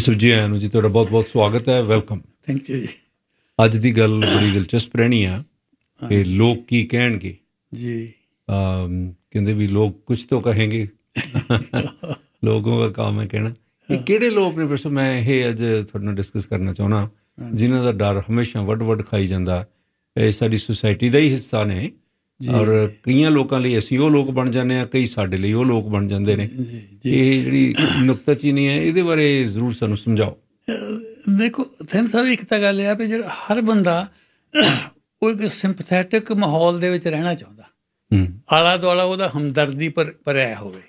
Sir ਜੀ ਆਇਆਂ ਨੂੰ ਜੀ ਤੁਹਾਡਾ ਬਹੁਤ-ਬਹੁਤ ਸਵਾਗਤ ਹੈ ਵੈਲਕਮ ਥੈਂਕ ਯੂ ਜੀ ਅੱਜ ਦੀ ਗੱਲ ਬੜੀ ਦਿਲਚਸਪ ਰਹਿਣੀ ਆ ਕਿ ਲੋਕ ਕੀ ਕਹਿਣਗੇ ਜੀ ਕਹਿੰਦੇ ਵੀ ਲੋਕ ਕੁਝ ਤੋਂ ਕਹਿੰਗੇ ਲੋਕੋ ਦਾ ਕੰਮ ਹੈ ਕਹਿਣਾ ਇਹ ਕਿਹੜੇ ਲੋਕ ਨੇ ਪ੍ਰੋਫੈਸਰ ਮੈਂ ਇਹ ਅੱਜ ਤੁਹਾਨੂੰ ਡਿਸਕਸ ਕਰਨਾ ਚਾਹਣਾ ਜਿਨ੍ਹਾਂ ਦਾ ਡਰ ਹਮੇਸ਼ਾ ਵੱਡ-ਵੱਡ ਖਾਈ ਜਾਂਦਾ ਇਹ ਸਾਡੀ ਸੁਸਾਇਟੀ ਦਾ ਹੀ ਹਿੱਸਾ ਨੇ ਔਰ ਕਈਆਂ ਲੋਕਾਂ ਲਈ ਅਸੀਂ ਉਹ ਲੋਕ ਬਣ ਜਾਂਦੇ ਆ ਕਈ ਸਾਡੇ ਲਈ ਉਹ ਲੋਕ ਬਣ ਜਾਂਦੇ ਨੇ ਇਹ ਜਿਹੜੀ ਨੁਕਤਾ ਨਹੀਂ ਹੈ ਇਹਦੇ ਬਾਰੇ ਜ਼ਰੂਰ ਸਾਨੂੰ ਸਮਝਾਓ ਦੇਖੋ ਥੈਂਕ ਸਾਹਿਬ ਇੱਕ ਤਾਂ ਗੱਲ ਆ ਕਿ ਜਿਹੜਾ ਹਰ ਬੰਦਾ ਉਹ ਇੱਕ ਸਿੰਪੈਥੈਟਿਕ ਮਾਹੌਲ ਦੇ ਵਿੱਚ ਰਹਿਣਾ ਚਾਹੁੰਦਾ ਆਲਾ ਦੁਆਲਾ ਉਹਦਾ ਹਮਦਰਦੀ ਪਰ ਪਰਿਆ ਹੋਵੇ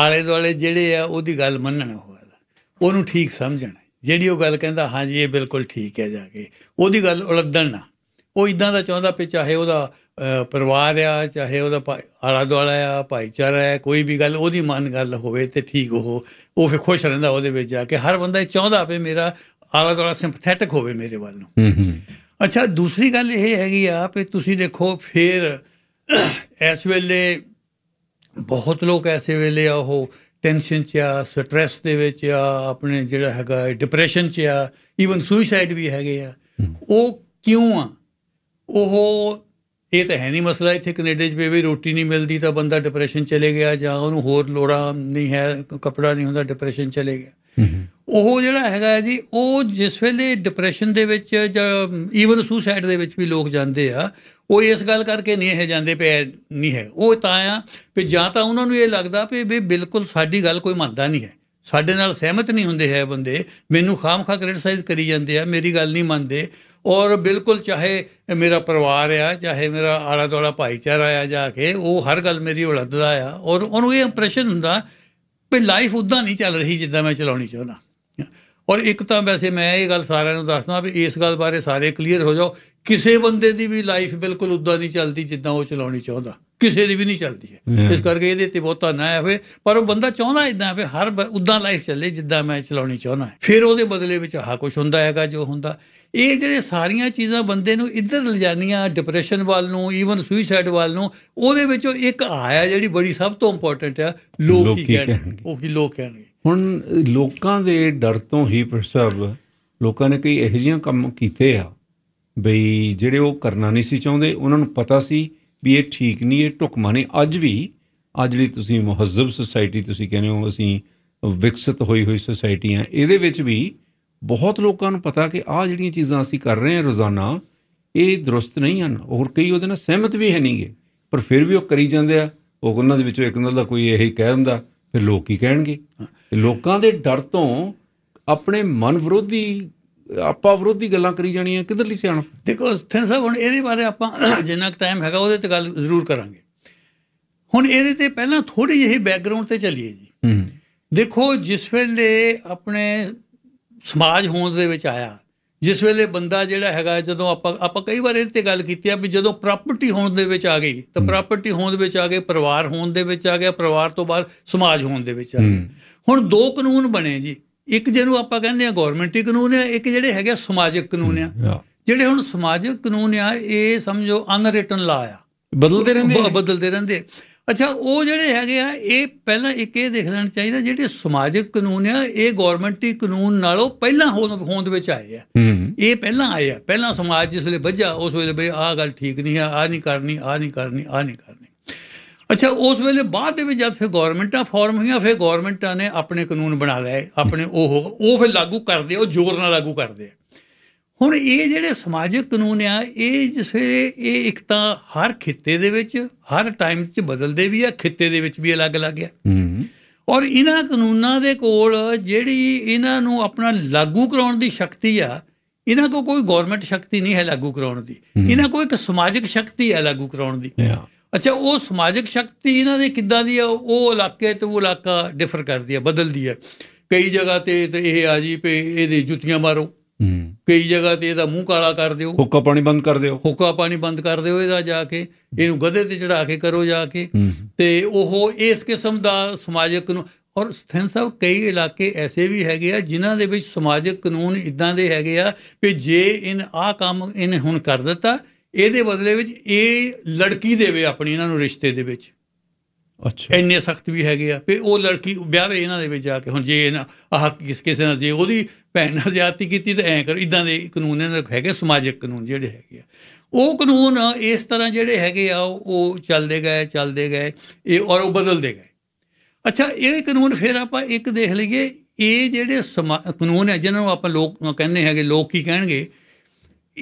ਆਲੇ ਦੁਆਲੇ ਜਿਹੜੇ ਆ ਉਹਦੀ ਗੱਲ ਮੰਨਣ ਹੋਵੇ ਉਹਨੂੰ ਠੀਕ ਸਮਝਣ ਜਿਹੜੀ ਉਹ ਗੱਲ ਕਹਿੰਦਾ ਹਾਂਜੀ ਇਹ ਬਿਲਕੁਲ ਠੀਕ ਹੈ ਜਾ ਕੇ ਉਹਦੀ ਗੱਲ ਉਲੱਦਣ ਨਾ ਉਹ ਇਦਾਂ ਦਾ ਚਾਹੁੰਦਾ ਪਈ ਚਾਹੇ ਉਹਦਾ ਪਰਿਵਾਰ ਆ ਚਾਹੇ ਉਹਦਾ ਆਲਾ ਦੁਆਲਾ ਆ ਭਾਈਚਾਰਾ ਹੈ ਕੋਈ ਵੀ ਗੱਲ ਉਹਦੀ ਮਨ ਗੱਲ ਹੋਵੇ ਤੇ ਠੀਕ ਉਹ ਉਹ ਫਿਰ ਖੁਸ਼ ਰਹਿੰਦਾ ਉਹਦੇ ਵਿੱਚ ਜਾ ਕੇ ਹਰ ਬੰਦਾ ਇਹ ਚਾਹੁੰਦਾ ਵੀ ਮੇਰਾ ਆਲਾ ਦੁਆਲਾ ਸਿੰਪਥੈਟਿਕ ਹੋਵੇ ਮੇਰੇ ਵੱਲ ਨੂੰ ਹੂੰ ਹੂੰ ਅੱਛਾ ਦੂਸਰੀ ਗੱਲ ਇਹ ਹੈਗੀ ਆ ਵੀ ਤੁਸੀਂ ਦੇਖੋ ਫੇਰ ਇਸ ਵੇਲੇ ਬਹੁਤ ਲੋਕ ਐਸੇ ਵੇਲੇ ਆ ਉਹ ਟੈਨਸ਼ਨ ਚ ਆ ਸਟ੍ਰੈਸ ਦੇ ਵਿੱਚ ਆ ਆਪਣੇ ਜਿਹੜਾ ਹੈਗਾ ਡਿਪਰੈਸ਼ਨ ਚ ਆ ਇਵਨ ਸੁਸਾਈਡ ਵੀ ਹੈਗੇ ਆ ਉਹ ਕਿਉਂ ਆ ਉਹ ਇਹ ਤਾਂ ਹੈ ਨਹੀਂ ਮਸਲਾ ਇੱਥੇ ਕੈਨੇਡਾ 'ਚ ਵੀ ਰੋਟੀ ਨਹੀਂ ਮਿਲਦੀ ਤਾਂ ਬੰਦਾ ਡਿਪਰੈਸ਼ਨ ਚਲੇ ਗਿਆ ਜਾਂ ਉਹਨੂੰ ਹੋਰ ਲੋੜਾਂ ਨਹੀਂ ਹੈ ਕਪੜਾ ਨਹੀਂ ਹੁੰਦਾ ਡਿਪਰੈਸ਼ਨ ਚਲੇ ਗਿਆ ਉਹ ਜਿਹੜਾ ਹੈਗਾ ਜੀ ਉਹ ਜਿਸ ਵੇਲੇ ਡਿਪਰੈਸ਼ਨ ਦੇ ਵਿੱਚ ਜਾਂ ਈਵਨ ਸੁਸਾਈਡ ਦੇ ਵਿੱਚ ਵੀ ਲੋਕ ਜਾਂਦੇ ਆ ਉਹ ਇਸ ਗੱਲ ਕਰਕੇ ਨਹੀਂ ਇਹ ਜਾਂਦੇ ਪਏ ਨਹੀਂ ਹੈ ਉਹ ਤਾਂ ਆ ਕਿ ਜਾਂ ਤਾਂ ਉਹਨਾਂ ਨੂੰ ਇਹ ਲੱਗਦਾ ਕਿ ਵੀ ਬਿਲਕੁਲ ਸਾਡੀ ਗੱਲ ਕੋਈ ਮੰਨਦਾ ਨਹੀਂ ਹੈ ਸਾਡੇ ਨਾਲ ਸਹਿਮਤ ਨਹੀਂ ਹੁੰਦੇ ਹੈ ਬੰਦੇ ਮੈਨੂੰ ਖਾਮਖਾ ਕ੍ਰਿਟਿਸਾਈਜ਼ ਕਰੀ ਜਾਂਦੇ ਆ ਮੇਰੀ ਗੱਲ ਨਹੀਂ ਮੰਨਦੇ ਔਰ ਬਿਲਕੁਲ ਚਾਹੇ ਮੇਰਾ ਪਰਿਵਾਰ ਆ ਚਾਹੇ ਮੇਰਾ ਆਲਾ ਦੋਲਾ ਭਾਈਚਾਰਾ ਆ ਜਾ ਕੇ ਉਹ ਹਰ ਗੱਲ ਮੇਰੀ ਉਲੱਦਦਾ ਆ ਔਰ ਉਹਨੂੰ ਇਹ ਇੰਪ੍ਰੈਸ਼ਨ ਹੁੰਦਾ ਵੀ ਲਾਈਫ ਉਦਾਂ ਨਹੀਂ ਚੱਲ ਰਹੀ ਜਿੱਦਾਂ ਮੈਂ ਚਲਾਉਣੀ ਚਾਹੁੰਦਾ ਔਰ ਇੱਕ ਤਾਂ ਵੈਸੇ ਮੈਂ ਇਹ ਗੱਲ ਸਾਰਿਆਂ ਨੂੰ ਦੱਸਦਾ ਵੀ ਇਸ ਗੱਲ ਬਾਰੇ ਸਾਰੇ ਕਲੀਅਰ ਹੋ ਜਾਓ ਕਿਸੇ ਬੰਦੇ ਦੀ ਵੀ ਲਾਈਫ ਬਿਲਕੁਲ ਉਦਾਂ ਨਹੀਂ ਚੱਲਦੀ ਜਿੱਦਾਂ ਉਹ ਚਲਾਉਣੀ ਚਾਹੁੰਦਾ ਕਿਸੇ ਦੀ ਵੀ ਨਹੀਂ ਚੱਲਦੀ ਹੈ ਇਸ ਕਰਕੇ ਇਹਦੇ ਤੇ ਬਹੁਤਾ ਨਾ ਹੋਏ ਪਰ ਉਹ ਬੰਦਾ ਚਾਹੁੰਦਾ ਇਦਾਂ ਵੀ ਹਰ ਉਦਾਂ ਲਾਈਫ ਚੱਲੇ ਜਿੱਦਾਂ ਮੈਂ ਚਲਾਉਣੀ ਚਾਹੁੰਦਾ ਫਿਰ ਉਹਦੇ ਬਦਲੇ ਵਿੱਚ ਹਾ ਕੁਝ ਹੁੰਦਾ ਹੈਗਾ ਜੋ ਹੁੰਦਾ ਇਹ ਜਿਹੜੇ ਸਾਰੀਆਂ ਚੀਜ਼ਾਂ ਬੰਦੇ ਨੂੰ ਇੱਧਰ ਲਿਜਾਨੀਆਂ ਡਿਪਰੈਸ਼ਨ ਵੱਲ ਨੂੰ ਈਵਨ ਸੁਇਸਾਈਡ ਵੱਲ ਨੂੰ ਉਹਦੇ ਵਿੱਚੋਂ ਇੱਕ ਆਇਆ ਜਿਹੜੀ ਬੜੀ ਸਭ ਤੋਂ ਇੰਪੋਰਟੈਂਟ ਹੈ ਲੋਕ ਕੀ ਕਹਿਣਗੇ ਉਹ ਕੀ ਲੋਕ ਕਹਿਣਗੇ ਹੁਣ ਲੋਕਾਂ ਦੇ ਡਰ ਤੋਂ ਹੀ ਪਰ ਸਭ ਲੋਕਾਂ ਨੇ ਕਈ ਇਹੋ ਜਿਹੀਆਂ ਕੰਮ ਕੀਤੇ ਆ ਬਈ ਜਿਹੜੇ ਉਹ ਕਰਨਾ ਨਹੀਂ ਸੀ ਚਾਹੁੰਦੇ ਉਹਨਾਂ ਨੂੰ ਪਤਾ ਸੀ ਵੀ ਇਹ ਠੀਕ ਨਹੀਂ ਇਹ ਢੁਕਮਾ ਨੇ ਅੱਜ ਵੀ ਅੱਜ ਜਿਹੜੀ ਤੁਸੀਂ ਮੁਹੱਜ਼ਬ ਸੁਸਾਇਟੀ ਤੁਸੀਂ ਕਹਿੰਦੇ ਹੋ ਅਸੀਂ ਵਿਕਸਿਤ ਹੋਈ ਹੋਈ ਸੁਸਾਇਟੀ ਆ ਇਹਦੇ ਵਿੱਚ ਵੀ ਬਹੁਤ ਲੋਕਾਂ ਨੂੰ ਪਤਾ ਕਿ ਆ ਜਿਹੜੀਆਂ ਚੀਜ਼ਾਂ ਅਸੀਂ ਕਰ ਰਹੇ ਹਾਂ ਰੋਜ਼ਾਨਾ ਇਹ ਦਰਸਤ ਨਹੀਂ ਹਨ ਹੋਰ ਕਈ ਉਹਦੇ ਨਾਲ ਸਹਿਮਤ ਵੀ ਹੈ ਨਹੀਂਗੇ ਪਰ ਫਿਰ ਵੀ ਉਹ ਕਰੀ ਜਾਂਦੇ ਆ ਉਹ ਉਹਨਾਂ ਦੇ ਵਿੱਚੋਂ ਇੱਕ ਨਾਲ ਦਾ ਕੋਈ ਇਹ ਕਹਿ ਦਿੰਦਾ ਫਿਰ ਲੋਕ ਕੀ ਕਹਿਣਗੇ ਲੋਕਾਂ ਦੇ ਡਰ ਤੋਂ ਆਪਣੇ ਮਨ ਵਿਰੋਧੀ ਆਪਾਂ ਵਿਰੋਧੀ ਗੱਲਾਂ ਕਰੀ ਜਾਣੀਆਂ ਲਈ ਸਿਆਣਾ ਦੇਖੋ ਥਿੰਨ ਸਾਹਿਬ ਹੁਣ ਇਹਦੇ ਬਾਰੇ ਆਪਾਂ ਜਿੰਨਾ ਕੁ ਟਾਈਮ ਹੈਗਾ ਉਹਦੇ ਤੇ ਗੱਲ ਜ਼ਰੂਰ ਕਰਾਂਗੇ ਹੁਣ ਇਹਦੇ ਤੇ ਪਹਿਲਾਂ ਥੋੜੀ ਜਿਹੀ ਬੈਕਗ੍ਰਾਉਂਡ ਤੇ ਚੱਲੀਏ ਜੀ ਦੇਖੋ ਜਿਸ ਵੇਲੇ ਆਪਣੇ ਸਮਾਜ ਹੋਂਦ ਦੇ ਵਿੱਚ ਆਇਆ ਜਿਸ ਵੇਲੇ ਬੰਦਾ ਜਿਹੜਾ ਹੈਗਾ ਜਦੋਂ ਆਪਾਂ ਆਪਾਂ ਕਈ ਵਾਰ ਇਹਦੇ ਤੇ ਗੱਲ ਕੀਤੀ ਆ ਵੀ ਜਦੋਂ ਪ੍ਰਾਪਰਟੀ ਹੋਂਦ ਦੇ ਵਿੱਚ ਆ ਗਈ ਤਾਂ ਪ੍ਰਾਪਰਟੀ ਹੋਂਦ ਦੇ ਵਿੱਚ ਆ ਗਏ ਪਰਿਵਾਰ ਹੋਂਦ ਦੇ ਵਿੱਚ ਆ ਗਿਆ ਪਰਿਵਾਰ ਤੋਂ ਬਾਅਦ ਸਮਾਜ ਹੋਂਦ ਦੇ ਵਿੱਚ ਆ ਗਿਆ ਹੁਣ ਦੋ ਕਾਨੂੰਨ ਬਣੇ ਜੀ ਇੱਕ ਜਿਹਨੂੰ ਆਪਾਂ ਕਹਿੰਦੇ ਆ ਗਵਰਨਮੈਂਟੀ ਕਾਨੂੰਨ ਆ ਇੱਕ ਜਿਹੜੇ ਹੈਗੇ ਸਮਾਜਿਕ ਕਾਨੂੰਨ ਆ ਜਿਹੜੇ ਹੁਣ ਸਮਾਜਿਕ ਕਾਨੂੰਨ ਆ ਇਹ ਸਮਝੋ ਅਨਰਿਟਨ ਲਾ ਆ ਬਦਲਦੇ ਰਹਿੰਦੇ ਆ ਬਦਲਦੇ ਰਹਿੰਦੇ ਅੱਛਾ ਉਹ ਜਿਹੜੇ ਹੈਗੇ ਆ ਇਹ ਪਹਿਲਾਂ ਇੱਕ ਇਹ ਦੇਖ ਲੈਣਾ ਚਾਹੀਦਾ ਜਿਹੜੇ ਸਮਾਜਿਕ ਕਾਨੂੰਨ ਆ ਇਹ ਗਵਰਨਮੈਂਟੀ ਕਾਨੂੰਨ ਨਾਲੋਂ ਪਹਿਲਾਂ ਹੋਂਦ ਵਿੱਚ ਆਏ ਆ ਇਹ ਪਹਿਲਾਂ ਆਏ ਆ ਪਹਿਲਾਂ ਸਮਾਜ ਜਿਸ ਵੇਲੇ ਵੱਜਾ ਉਸ ਵੇਲੇ ਬਈ ਆਹ ਗੱਲ ਠੀਕ ਨਹੀਂ ਆ ਆ ਨਹੀਂ ਕਰਨੀ ਆ ਨਹੀਂ ਕਰਨੀ ਆ ਨਹੀਂ ਕਰਨੀ ਅੱਛਾ ਉਸ ਵੇਲੇ ਬਾਅਦ ਦੇ ਵਿੱਚ ਜਦ ਫਿਰ ਗਵਰਨਮੈਂਟਾਂ ਫਾਰਮ ਹੋਈਆਂ ਫਿਰ ਗਵਰਨਮੈਂਟਾਂ ਨੇ ਆਪਣੇ ਕਾਨੂੰਨ ਬਣਾ ਲਏ ਆਪਣੇ ਉਹ ਉਹ ਫਿਰ ਲਾਗੂ ਕਰਦੇ ਉਹ ਜ਼ੋਰ ਨਾਲ ਲਾਗੂ ਕਰਦੇ ਹੁਣ ਇਹ ਜਿਹੜੇ ਸਮਾਜਿਕ ਕਾਨੂੰਨ ਆ ਇਹ ਜਿਸੇ ਇਹ ਇੱਕ ਤਾਂ ਹਰ ਖਿੱਤੇ ਦੇ ਵਿੱਚ ਹਰ ਟਾਈਮ 'ਚ ਬਦਲਦੇ ਵੀ ਆ ਖਿੱਤੇ ਦੇ ਵਿੱਚ ਵੀ ਅਲੱਗ-ਅਲੱਗ ਆ ਔਰ ਇਹਨਾਂ ਕਾਨੂੰਨਾਂ ਦੇ ਕੋਲ ਜਿਹੜੀ ਇਹਨਾਂ ਨੂੰ ਆਪਣਾ ਲਾਗੂ ਕਰਾਉਣ ਦੀ ਸ਼ਕਤੀ ਆ ਇਹਨਾਂ ਕੋ ਕੋਈ ਗਵਰਨਮੈਂਟ ਸ਼ਕਤੀ ਨਹੀਂ ਹੈ ਲਾਗੂ ਕਰਾਉਣ ਦੀ ਇਹਨਾਂ ਕੋ ਇੱਕ ਸਮਾਜਿਕ ਸ਼ਕਤੀ ਹੈ ਲਾਗੂ ਕਰਾਉਣ ਦੀ ਅੱਛਾ ਉਹ ਸਮਾਜਿਕ ਸ਼ਕਤੀ ਇਹਨਾਂ ਦੇ ਕਿੱਦਾਂ ਦੀ ਆ ਉਹ ਇਲਾਕੇ ਤੇ ਉਹ ਇਲਾਕਾ ਡਿਫਰ ਕਰਦੀ ਆ ਬਦਲਦੀ ਆ ਕਈ ਜਗ੍ਹਾ ਤੇ ਤੇ ਇਹ ਆ ਜੀ ਪੇ ਇਹਦੇ ਜੁੱਤੀਆਂ ਮਾਰੋ ਕਈ ਜਗ੍ਹਾ ਤੇ ਇਹਦਾ ਮੂੰਹ ਕਾਲਾ ਕਰ ਦਿਓ ਹੁੱਕਾ ਪਾਣੀ ਬੰਦ ਕਰ ਦਿਓ ਹੁੱਕਾ ਪਾਣੀ ਬੰਦ ਕਰ ਦਿਓ ਇਹਦਾ ਜਾ ਕੇ ਇਹਨੂੰ ਗਧੇ ਤੇ ਚੜਾ ਕੇ ਕਰੋ ਜਾ ਕੇ ਤੇ ਉਹ ਇਸ ਕਿਸਮ ਦਾ ਸਮਾਜਿਕ ਨੂੰ ਔਰ ਸਥਨ ਸਭ ਕਈ ਇਲਾਕੇ ਐਸੇ ਵੀ ਹੈਗੇ ਆ ਜਿਨ੍ਹਾਂ ਦੇ ਵਿੱਚ ਸਮਾਜਿਕ ਕਾਨੂੰਨ ਇਦਾਂ ਦੇ ਹੈਗੇ ਆ ਕਿ ਜੇ ਇਨ ਆ ਕੰਮ ਇਹਨੇ ਹੁਣ ਕਰ ਦਿੱਤਾ ਇਹਦੇ ਬਦਲੇ ਵਿੱਚ ਇਹ ਲੜਕੀ ਦੇਵੇ ਆਪਣੀ ਇਹਨਾਂ ਨੂੰ ਰਿਸ਼ਤੇ ਦੇ ਵਿੱਚ ਅੱਛਾ ਇੰਨੇ ਸਖਤ ਵੀ ਹੈਗੇ ਆ ਤੇ ਉਹ ਲੜਕੀ ਦੇ ਇਹਨਾਂ ਦੇ ਵਿੱਚ ਜਾ ਕੇ ਹੁਣ ਜੇ ਇਹਨਾਂ ਆਹ ਕਿਸ ਕਿਸੇ ਨਾਲ ਜੇ ਉਹਦੀ ਭੈਣ ਨਾਲ ਜ਼ਿਆਦਤੀ ਕੀਤੀ ਤਾਂ ਐ ਕਰ ਇਦਾਂ ਦੇ ਕਾਨੂੰਨ ਇਹਨਾਂ ਦੇ ਹੈਗੇ ਸਮਾਜਿਕ ਕਾਨੂੰਨ ਜਿਹੜੇ ਹੈਗੇ ਆ ਉਹ ਕਾਨੂੰਨ ਇਸ ਤਰ੍ਹਾਂ ਜਿਹੜੇ ਹੈਗੇ ਆ ਉਹ ਚੱਲਦੇ ਗਏ ਚੱਲਦੇ ਗਏ ਇਹ ਔਰ ਉਹ ਬਦਲਦੇ ਗਏ ਅੱਛਾ ਇਹ ਕਾਨੂੰਨ ਫਿਰ ਆਪਾਂ ਇੱਕ ਦੇਖ ਲਈਏ ਇਹ ਜਿਹੜੇ ਕਾਨੂੰਨ ਹੈ ਜਿਹਨਾਂ ਨੂੰ ਆਪਾਂ ਲੋਕ ਕਹਿੰਦੇ ਹੈਗੇ ਲੋਕ ਕੀ ਕਹਿਣਗੇ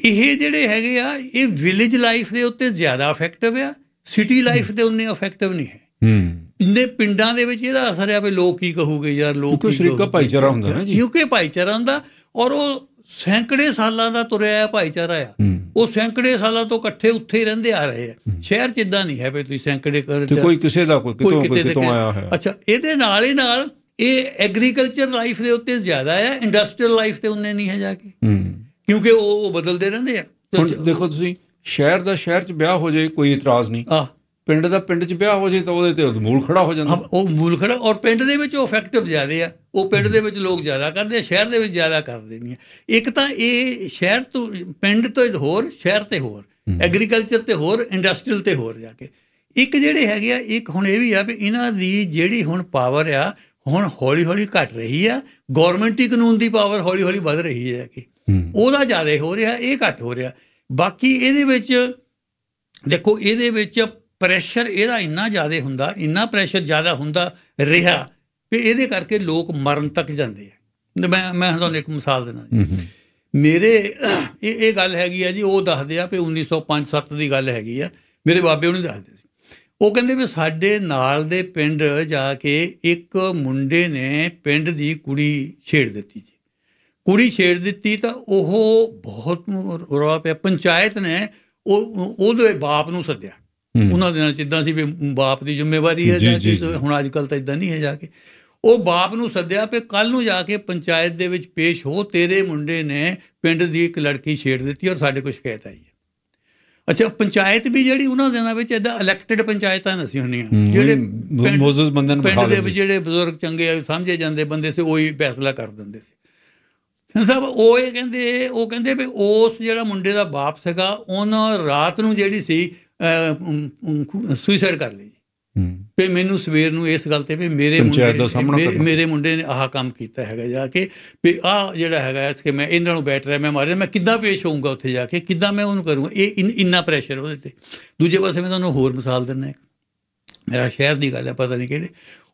ਇਹ ਜਿਹੜੇ ਹੈਗੇ ਆ ਇਹ ਵਿਲੇਜ ਲਾਈਫ ਦੇ ਉੱਤੇ ਜ਼ਿਆਦਾ ਇਫੈਕਟਿਵ ਆ ਸਿਟੀ ਲਾਈਫ ਤੇ ਉਹਨੇ ਇਫੈਕਟਿਵ ਨਹੀਂ ਹੈ ਹੂੰ ਇੰਦੇ ਪਿੰਡਾਂ ਦੇ ਵਿੱਚ ਇਹਦਾ ਅਸਰ ਆ ਵੀ ਲੋਕ ਕੀ ਕਹੂਗੇ ਯਾਰ ਲੋਕ ਕੀ ਸ਼ਰੀਕਾ ਭਾਈਚਾਰਾ ਹੁੰਦਾ ਨਾ ਜੀ ਕਿਉਂਕਿ ਭਾਈਚਾਰਾ ਹੁੰਦਾ ਔਰ ਉਹ ਸੈਂਕੜੇ ਸਾਲਾਂ ਦਾ ਤੁਰਿਆ ਆ ਭਾਈਚਾਰਾ ਆ ਉਹ ਸੈਂਕੜੇ ਸਾਲਾਂ ਤੋਂ ਇਕੱਠੇ ਉੱਥੇ ਹੀ ਰਹਿੰਦੇ ਆ ਰਹੇ ਆ ਸ਼ਹਿਰ ਚ ਇਦਾਂ ਨਹੀਂ ਹੈ ਵੀ ਤੁਸੀਂ ਸੈਂਕੜੇ ਕਰ ਤੇ ਕੋਈ ਕਿਸੇ ਦਾ ਕੋਈ ਕਿਤੋਂ ਕੋਈ ਕਿਤੋਂ ਆਇਆ ਹੈ ਅੱਛਾ ਇਹਦੇ ਨਾਲ ਹੀ ਨਾਲ ਇਹ ਐਗਰੀਕਲਚਰ ਲਾਈਫ ਦੇ ਉੱਤੇ ਜ਼ਿਆਦਾ ਆ ਇੰਡਸਟਰੀਅਲ ਲਾਈਫ ਤੇ ਉਹਨੇ ਨਹੀਂ ਹੈ ਜਾ ਕੇ ਹੂੰ ਕਿਉਂਕਿ ਉਹ ਬਦਲਦੇ ਰਹਿੰਦੇ ਆ ਹੁਣ ਦੇਖੋ ਤੁਸੀਂ ਸ਼ਹਿਰ ਦਾ ਸ਼ਹਿਰ 'ਚ ਵਿਆਹ ਹੋ ਜਾਏ ਕੋਈ ਇਤਰਾਜ਼ ਨਹੀਂ ਆ ਪਿੰਡ ਦਾ ਪਿੰਡ 'ਚ ਵਿਆਹ ਹੋ ਜੇ ਤਾਂ ਉਹਦੇ ਤੇ ਮੂਲ ਖੜਾ ਹੋ ਜਾਂਦਾ ਉਹ ਮੂਲ ਖੜਾ ਔਰ ਪਿੰਡ ਦੇ ਵਿੱਚ ਉਹ ਇਫੈਕਟਿਵ ਜ਼ਿਆਦੇ ਆ ਉਹ ਪਿੰਡ ਦੇ ਵਿੱਚ ਲੋਕ ਜ਼ਿਆਦਾ ਕਰਦੇ ਆ ਸ਼ਹਿਰ ਦੇ ਵਿੱਚ ਜ਼ਿਆਦਾ ਕਰਦੇ ਨਹੀਂ ਇੱਕ ਤਾਂ ਇਹ ਸ਼ਹਿਰ ਤੋਂ ਪਿੰਡ ਤੋਂ ਹੋਰ ਸ਼ਹਿਰ ਤੇ ਹੋਰ ਐਗਰੀਕਲਚਰ ਤੇ ਹੋਰ ਇੰਡਸਟਰੀਅਲ ਤੇ ਹੋਰ ਜਾ ਕੇ ਇੱਕ ਜਿਹੜੇ ਹੈਗੇ ਆ ਇੱਕ ਹੁਣ ਇਹ ਵੀ ਆ ਵੀ ਇਹਨਾਂ ਦੀ ਜਿਹੜੀ ਹੁਣ ਪਾਵਰ ਆ ਹੁਣ ਹੌਲੀ-ਹੌਲੀ ਘਟ ਰਹੀ ਆ ਗਵਰਨਮੈਂਟ ਦੀ ਕਾਨੂੰਨ ਦੀ ਪਾਵਰ ਹੌਲੀ-ਹੌਲੀ ਵੱਧ ਰਹੀ ਹੈ ਕਿ ਉਹਦਾ ਜ਼ਿਆਦਾ ਹੋ ਰਿਹਾ ਇਹ ਘਟ ਹੋ ਰਿਹਾ ਬਾਕੀ ਇਹਦੇ ਵਿੱਚ ਦੇਖੋ ਇਹਦੇ ਵਿੱਚ ਪ੍ਰੈਸ਼ਰ ਇਹਦਾ ਇੰਨਾ ਜ਼ਿਆਦਾ ਹੁੰਦਾ ਇੰਨਾ ਪ੍ਰੈਸ਼ਰ ਜ਼ਿਆਦਾ ਹੁੰਦਾ ਰਿਹਾ ਕਿ ਇਹਦੇ ਕਰਕੇ ਲੋਕ ਮਰਨ ਤੱਕ ਜਾਂਦੇ ਆ ਮੈਂ ਮੈਂ ਤੁਹਾਨੂੰ ਇੱਕ ਮਿਸਾਲ ਦੇਣਾ ਮੇਰੇ ਇਹ ਇਹ ਗੱਲ ਹੈਗੀ ਆ ਜੀ ਉਹ ਦੱਸਦੇ ਆ ਕਿ 1905-7 ਦੀ ਗੱਲ ਹੈਗੀ ਆ ਮੇਰੇ ਬਾਬੇ ਉਹਨੂੰ ਦੱਸਦੇ ਉਹ ਕਹਿੰਦੇ ਵੀ ਸਾਡੇ ਨਾਲ ਦੇ ਪਿੰਡ ਜਾ ਕੇ ਇੱਕ ਮੁੰਡੇ ਨੇ ਪਿੰਡ ਦੀ ਕੁੜੀ ਛੇੜ ਦਿੱਤੀ ਜੀ ਕੁੜੀ ਛੇੜ ਦਿੱਤੀ ਤਾਂ ਉਹ ਬਹੁਤ ਰੌਲਾ ਪਿਆ ਪੰਚਾਇਤ ਨੇ ਉਹ ਉਹਦੇ ਬਾਪ ਨੂੰ ਸੱਦਿਆ ਉਹਨਾਂ ਦੇ ਨਾਲ ਜਿੱਦਾਂ ਸੀ ਵੀ ਬਾਪ ਦੀ ਜ਼ਿੰਮੇਵਾਰੀ ਹੈ ਜਾਂ ਕਿ ਹੁਣ ਅੱਜ ਕੱਲ ਤਾਂ ਇਦਾਂ ਨਹੀਂ ਹੈ ਜਾ ਕੇ ਉਹ ਬਾਪ ਨੂੰ ਸੱਦਿਆ ਕਿ ਕੱਲ ਨੂੰ ਜਾ ਕੇ ਪੰਚਾਇਤ ਦੇ ਵਿੱਚ ਪੇਸ਼ ਹੋ ਤੇਰੇ ਮੁੰਡੇ ਨੇ ਪਿੰਡ ਦੀ ਇੱਕ ਲੜਕੀ ਛੇੜ ਦਿੱਤੀ ਔਰ ਸਾਡੇ ਕੋਲ ਸ਼ਿਕਾਇਤ ਆਈ ਅੱਛਾ ਪੰਚਾਇਤ ਵੀ ਜਿਹੜੀ ਉਹਨਾਂ ਦਿਨਾਂ ਵਿੱਚ ਇਦਾਂ ਇਲੈਕਟਿਡ ਪੰਚਾਇਤਾਂ ਨਹੀਂ ਹੁੰਦੀਆਂ ਜਿਹੜੇ ਮੋਜ਼ਸ ਬੰਦੇ ਨੂੰ ਪਿੰਡ ਦੇ ਵਿੱਚ ਜਿਹੜੇ ਬਜ਼ੁਰਗ ਚੰਗੇ ਆ ਸਮਝੇ ਜਾਂਦੇ ਬੰਦੇ ਸੀ ਉਹੀ ਫੈਸਲਾ ਕਰ ਦਿੰਦੇ ਸੀ ਸਭ ਉਹ ਇਹ ਕਹਿੰਦੇ ਉਹ ਕਹਿੰਦੇ ਵੀ ਉਸ ਜਿਹੜਾ ਮੁੰਡੇ ਦਾ ਬਾਪ ਸੀਗਾ ਉਹਨਾਂ ਰਾਤ ਨੂੰ ਜਿਹੜੀ ਸੀ ਸੁਇਸਾਈਡ ਕਰ ਲਈ ਤੇ ਮੈਨੂੰ ਸਵੇਰ ਨੂੰ ਇਸ ਗੱਲ ਤੇ ਵੀ ਮੇਰੇ ਮੁੰਡੇ ਮੇਰੇ ਮੁੰਡੇ ਨੇ ਆਹ ਕੰਮ ਕੀਤਾ ਹੈਗਾ ਜਾ ਕੇ ਵੀ ਆਹ ਜਿਹੜਾ ਹੈਗਾ ਇਸ ਕਿ ਮੈਂ ਇਹਨਾਂ ਨੂੰ ਬੈਠ ਰਿਹਾ ਮੈਂ ਮਾਰਿਆ ਮੈਂ ਕਿੱਦਾਂ ਪੇਸ਼ ਹੋਊਂਗਾ ਉੱਥੇ ਜਾ ਕੇ ਕਿੱਦਾਂ ਮੈਂ ਉਹਨੂੰ ਕਰੂੰਗਾ ਇਹ ਇੰਨਾ ਪ੍ਰੈਸ਼ਰ ਉਹਦੇ ਤੇ ਦੂਜੇ ਪਾਸੇ ਮੈਂ ਤੁਹਾਨੂੰ ਹੋਰ ਮਿਸਾਲ ਦਿੰਦਾ ਇੱਕ ਮੇਰਾ ਸ਼ਹਿਰ ਦੀ ਗੱਲ ਹੈ ਪਤਾ ਨਹੀਂ ਕਿਹੜੇ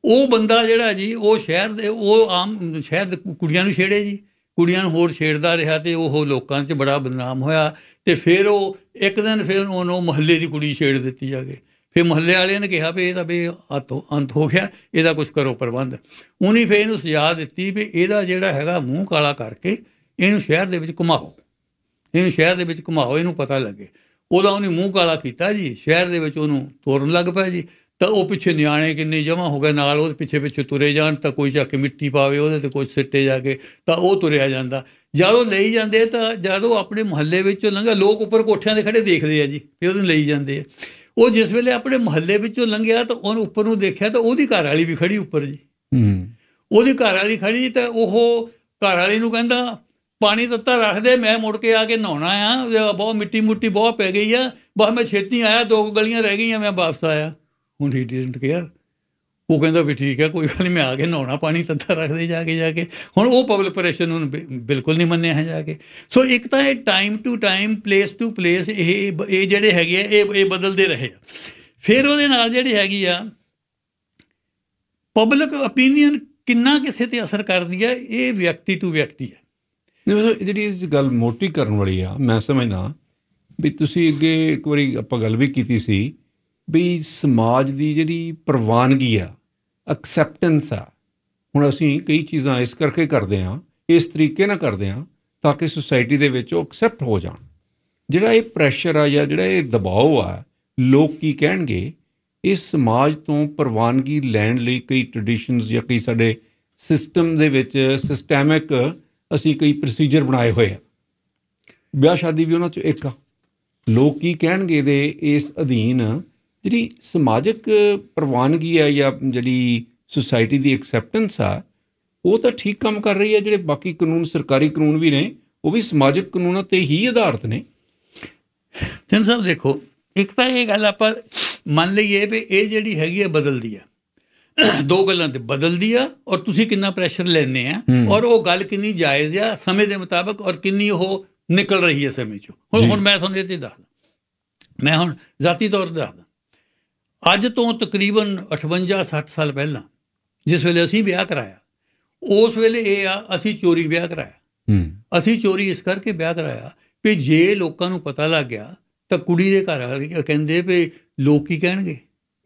ਉਹ ਬੰਦਾ ਜਿਹੜਾ ਜੀ ਉਹ ਸ਼ਹਿਰ ਦੇ ਉਹ ਆਮ ਸ਼ਹਿਰ ਦੇ ਕੁੜੀਆਂ ਨੂੰ ਛੇੜੇ ਜੀ ਕੁੜੀਆਂ ਨੂੰ ਹੋਰ ਛੇੜਦਾ ਰਿਹਾ ਤੇ ਉਹ ਲੋਕਾਂ 'ਚ ਬੜਾ ਬਦਨਾਮ ਹੋਇਆ ਤੇ ਫਿਰ ਉਹ ਇੱਕ ਦਿਨ ਫਿਰ ਉਹਨੂੰ ਮਹੱਲੇ ਦੀ ਕੁੜੀ ਛੇੜ ਦਿੱਤੀ ਜਾ ਕੇ ਫਿਰ ਮਹੱਲੇ ਵਾਲਿਆਂ ਨੇ ਕਿਹਾ ਵੀ ਇਹ ਤਾਂ ਵੀ ਅੰਤ ਹੋ ਗਿਆ ਇਹਦਾ ਕੁਝ ਕਰੋ ਪ੍ਰਬੰਧ ਉਨੀ ਫੇ ਇਹਨੂੰ ਸੁਝਾਅ ਦਿੱਤੀ ਵੀ ਇਹਦਾ ਜਿਹੜਾ ਹੈਗਾ ਮੂੰਹ ਕਾਲਾ ਕਰਕੇ ਇਹਨੂੰ ਸ਼ਹਿਰ ਦੇ ਵਿੱਚ ਘੁਮਾਓ ਇਹਨੂੰ ਸ਼ਹਿਰ ਦੇ ਵਿੱਚ ਘੁਮਾਓ ਇਹਨੂੰ ਪਤਾ ਲੱਗੇ ਉਹਦਾ ਉਹਨੇ ਮੂੰਹ ਕਾਲਾ ਕੀਤਾ ਜੀ ਸ਼ਹਿਰ ਦੇ ਵਿੱਚ ਉਹਨੂੰ ਤੋਰਨ ਲੱਗ ਪਿਆ ਜੀ ਤਾਂ ਉਹ ਪਿੱਛੇ ਨਿਆਣੇ ਕਿੰਨੇ ਜਮਾ ਹੋ ਗਏ ਨਾਲ ਉਹਦੇ ਪਿੱਛੇ ਪਿੱਛੇ ਤੁਰੇ ਜਾਣ ਤਾਂ ਕੋਈ ਜਾ ਕੇ ਮਿੱਟੀ ਪਾਵੇ ਉਹਦੇ ਤੇ ਕੋਈ ਸਿੱਟੇ ਜਾ ਕੇ ਤਾਂ ਉਹ ਤੁਰਿਆ ਜਾਂਦਾ ਜਦੋਂ ਲਈ ਜਾਂਦੇ ਤਾਂ ਜਦੋਂ ਆਪਣੇ ਮੁਹੱਲੇ ਵਿੱਚੋਂ ਲੰਘਾ ਲੋਕ ਉੱਪਰ ਕੋਠਿਆਂ ਦੇ ਖੜੇ ਦੇਖਦੇ ਆ ਜੀ ਫਿਰ ਉਹਨੂੰ ਲਈ ਜਾਂਦੇ ਆ ਉਹ ਜਿਸ ਵੇਲੇ ਆਪਣੇ ਮੁਹੱਲੇ ਵਿੱਚੋਂ ਲੰਘਿਆ ਤਾਂ ਉਹਨੂੰ ਉੱਪਰ ਨੂੰ ਦੇਖਿਆ ਤਾਂ ਉਹਦੀ ਘਰ ਵਾਲੀ ਵੀ ਖੜੀ ਉੱਪਰ ਜੀ ਹੂੰ ਉਹਦੀ ਘਰ ਵਾਲੀ ਖੜੀ ਤਾਂ ਉਹ ਘਰ ਵਾਲੀ ਨੂੰ ਕਹਿੰਦਾ ਪਾਣੀ ਦਿੱਤਾ ਰੱਖ ਦੇ ਮੈਂ ਮੁੜ ਕੇ ਆ ਕੇ ਨਹਾਉਣਾ ਆ ਬਹੁਤ ਮਿੱਟੀ ਮੁੱਟੀ ਬਹੁਤ ਪੈ ਗਈ ਆ ਬਸ ਮੈਂ ਛੇਤੀ ਆਇਆ ਦੋ ਗਲੀਆਂ ਰਹਿ ਗਈਆਂ ਮੈਂ ਵਾਪਸ ਆਇਆ ਹੁਣ ਹੀ ਡਿਡਨਟ ਕੇਅਰ ਉਹ ਕਹਿੰਦਾ ਵੀ ਠੀਕ ਹੈ ਕੋਈ ਗੱਲ ਨਹੀਂ ਮੈਂ ਆ ਕੇ ਨਹਾਉਣਾ ਪਾਣੀ ਤੱਤਾ ਰੱਖਦੇ ਜਾ ਕੇ ਜਾ ਕੇ ਹੁਣ ਉਹ ਪਬਲਿਕ ਪ੍ਰੈਸ਼ਰ ਨੂੰ ਬਿਲਕੁਲ ਨਹੀਂ ਮੰਨਿਆ ਹੈ ਜਾ ਕੇ ਸੋ ਇੱਕ ਤਾਂ ਇਹ time to time place to place ਇਹ ਇਹ ਜਿਹੜੇ ਹੈਗੇ ਆ ਇਹ ਇਹ ਬਦਲਦੇ ਰਹੇ ਫਿਰ ਉਹਦੇ ਨਾਲ ਜਿਹੜੀ ਹੈਗੀ ਆ ਪਬਲਿਕ opinion ਕਿੰਨਾ ਕਿਸੇ ਤੇ ਅਸਰ ਕਰਦੀ ਹੈ ਇਹ ਵਿਅਕਤੀ ਟੂ ਵਿਅਕਤੀ ਹੈ ਜਿਹੜੀ ਇਸ ਗੱਲ ਮੋਟੀ ਕਰਨ ਵਾਲੀ ਆ ਮੈਂ ਸਮਝਦਾ ਵੀ ਤੁਸੀਂ ਅੱਗੇ ਇੱਕ ਵਾਰੀ ਆਪਾਂ ਗੱਲ ਵੀ ਕੀਤੀ ਸੀ ਵੀ ਸਮਾਜ ਦੀ ਜਿਹੜੀ ਪ੍ਰਵਾਨਗੀ ਆ ਐਕਸੈਪਟੈਂਸ ਆ ਹੁਣ ਅਸੀਂ ਕਈ ਚੀਜ਼ਾਂ ਇਸ ਕਰਕੇ ਕਰਦੇ ਆ ਇਸ ਤਰੀਕੇ ਨਾਲ ਕਰਦੇ ਆ ਤਾਂ ਕਿ ਸੋਸਾਇਟੀ ਦੇ ਵਿੱਚ ਉਹ ਐਕਸੈਪਟ ਹੋ ਜਾਣ ਜਿਹੜਾ ਇਹ ਪ੍ਰੈਸ਼ਰ ਆ ਜਾਂ ਜਿਹੜਾ ਇਹ ਦਬਾਅ ਆ ਲੋਕ ਕੀ ਕਹਿਣਗੇ ਇਸ ਸਮਾਜ ਤੋਂ ਪ੍ਰਵਾਨਗੀ ਲੈਣ ਲਈ ਕਈ ਟ੍ਰੈਡੀਸ਼ਨਸ ਜਾਂ ਕਈ ਸਾਡੇ ਸਿਸਟਮ ਦੇ ਵਿੱਚ ਸਿਸਟੈਮਿਕ ਅਸੀਂ ਕਈ ਪ੍ਰੋਸੀਜਰ ਬਣਾਏ ਹੋਏ ਆ ਵਿਆਹ ਸ਼ਾਦੀ ਵੀ ਉਹਨਾਂ ਚੋਂ ਇੱਕ ਆ ਲੋਕ ਕੀ ਕਹਿਣਗੇ ਦੇ ਇਸ ਅਧੀਨ ਜਿਹੜੀ ਸਮਾਜਿਕ ਪ੍ਰਵਾਨਗੀ ਆ ਜਾਂ ਜਿਹੜੀ ਸੁਸਾਇਟੀ ਦੀ ਐਕਸੈਪਟੈਂਸ ਆ ਉਹ ਤਾਂ ਠੀਕ ਕੰਮ ਕਰ ਰਹੀ ਹੈ ਜਿਹੜੇ ਬਾਕੀ ਕਾਨੂੰਨ ਸਰਕਾਰੀ ਕਾਨੂੰਨ ਵੀ ਨੇ ਉਹ ਵੀ ਸਮਾਜਿਕ ਕਾਨੂੰਨਾਂ ਤੇ ਹੀ ਆਧਾਰਿਤ ਨੇ ਤੈਨੂੰ ਸਭ ਦੇਖੋ ਇੱਕ ਤਾਂ ਇਹ ਗੱਲ ਆਪਾਂ ਮੰਨ ਲਈਏ ਵੀ ਇਹ ਜਿਹੜੀ ਹੈਗੀ ਹੈ ਬਦਲਦੀ ਆ ਦੋ ਗੱਲਾਂ ਤੇ ਬਦਲਦੀ ਆ ਔਰ ਤੁਸੀਂ ਕਿੰਨਾ ਪ੍ਰੈਸ਼ਰ ਲੈਣੇ ਆ ਔਰ ਉਹ ਗੱਲ ਕਿੰਨੀ ਜਾਇਜ਼ ਆ ਸਮੇਂ ਦੇ ਮੁਤਾਬਕ ਔਰ ਕਿੰਨੀ ਉਹ ਨਿਕਲ ਰਹੀ ਹੈ ਸਮੇਂ ਚੋਂ ਹੁਣ ਹੁਣ ਮੈਂ ਤੁਹਾਨੂੰ ਇਹ ਤੇ ਦੱਸਦਾ ਮੈਂ ਹੁਣ ਜ਼ਾਤੀ ਤੌਰ ਤੇ ਦੱਸਦਾ ਅੱਜ ਤੋਂ ਤਕਰੀਬਨ 58 60 ਸਾਲ ਪਹਿਲਾਂ ਜਿਸ ਵੇਲੇ ਅਸੀਂ ਵਿਆਹ ਕਰਾਇਆ ਉਸ ਵੇਲੇ ਇਹ ਆ ਅਸੀਂ ਚੋਰੀ ਵਿਆਹ ਕਰਾਇਆ ਅਸੀਂ ਚੋਰੀ ਇਸ ਕਰਕੇ ਵਿਆਹ ਕਰਾਇਆ ਕਿ ਜੇ ਲੋਕਾਂ ਨੂੰ ਪਤਾ ਲੱਗ ਗਿਆ ਤਾਂ ਕੁੜੀ ਦੇ ਘਰ ਵਾਲੇ ਕਹਿੰਦੇ ਵੀ ਲੋਕ ਕੀ ਕਹਿਣਗੇ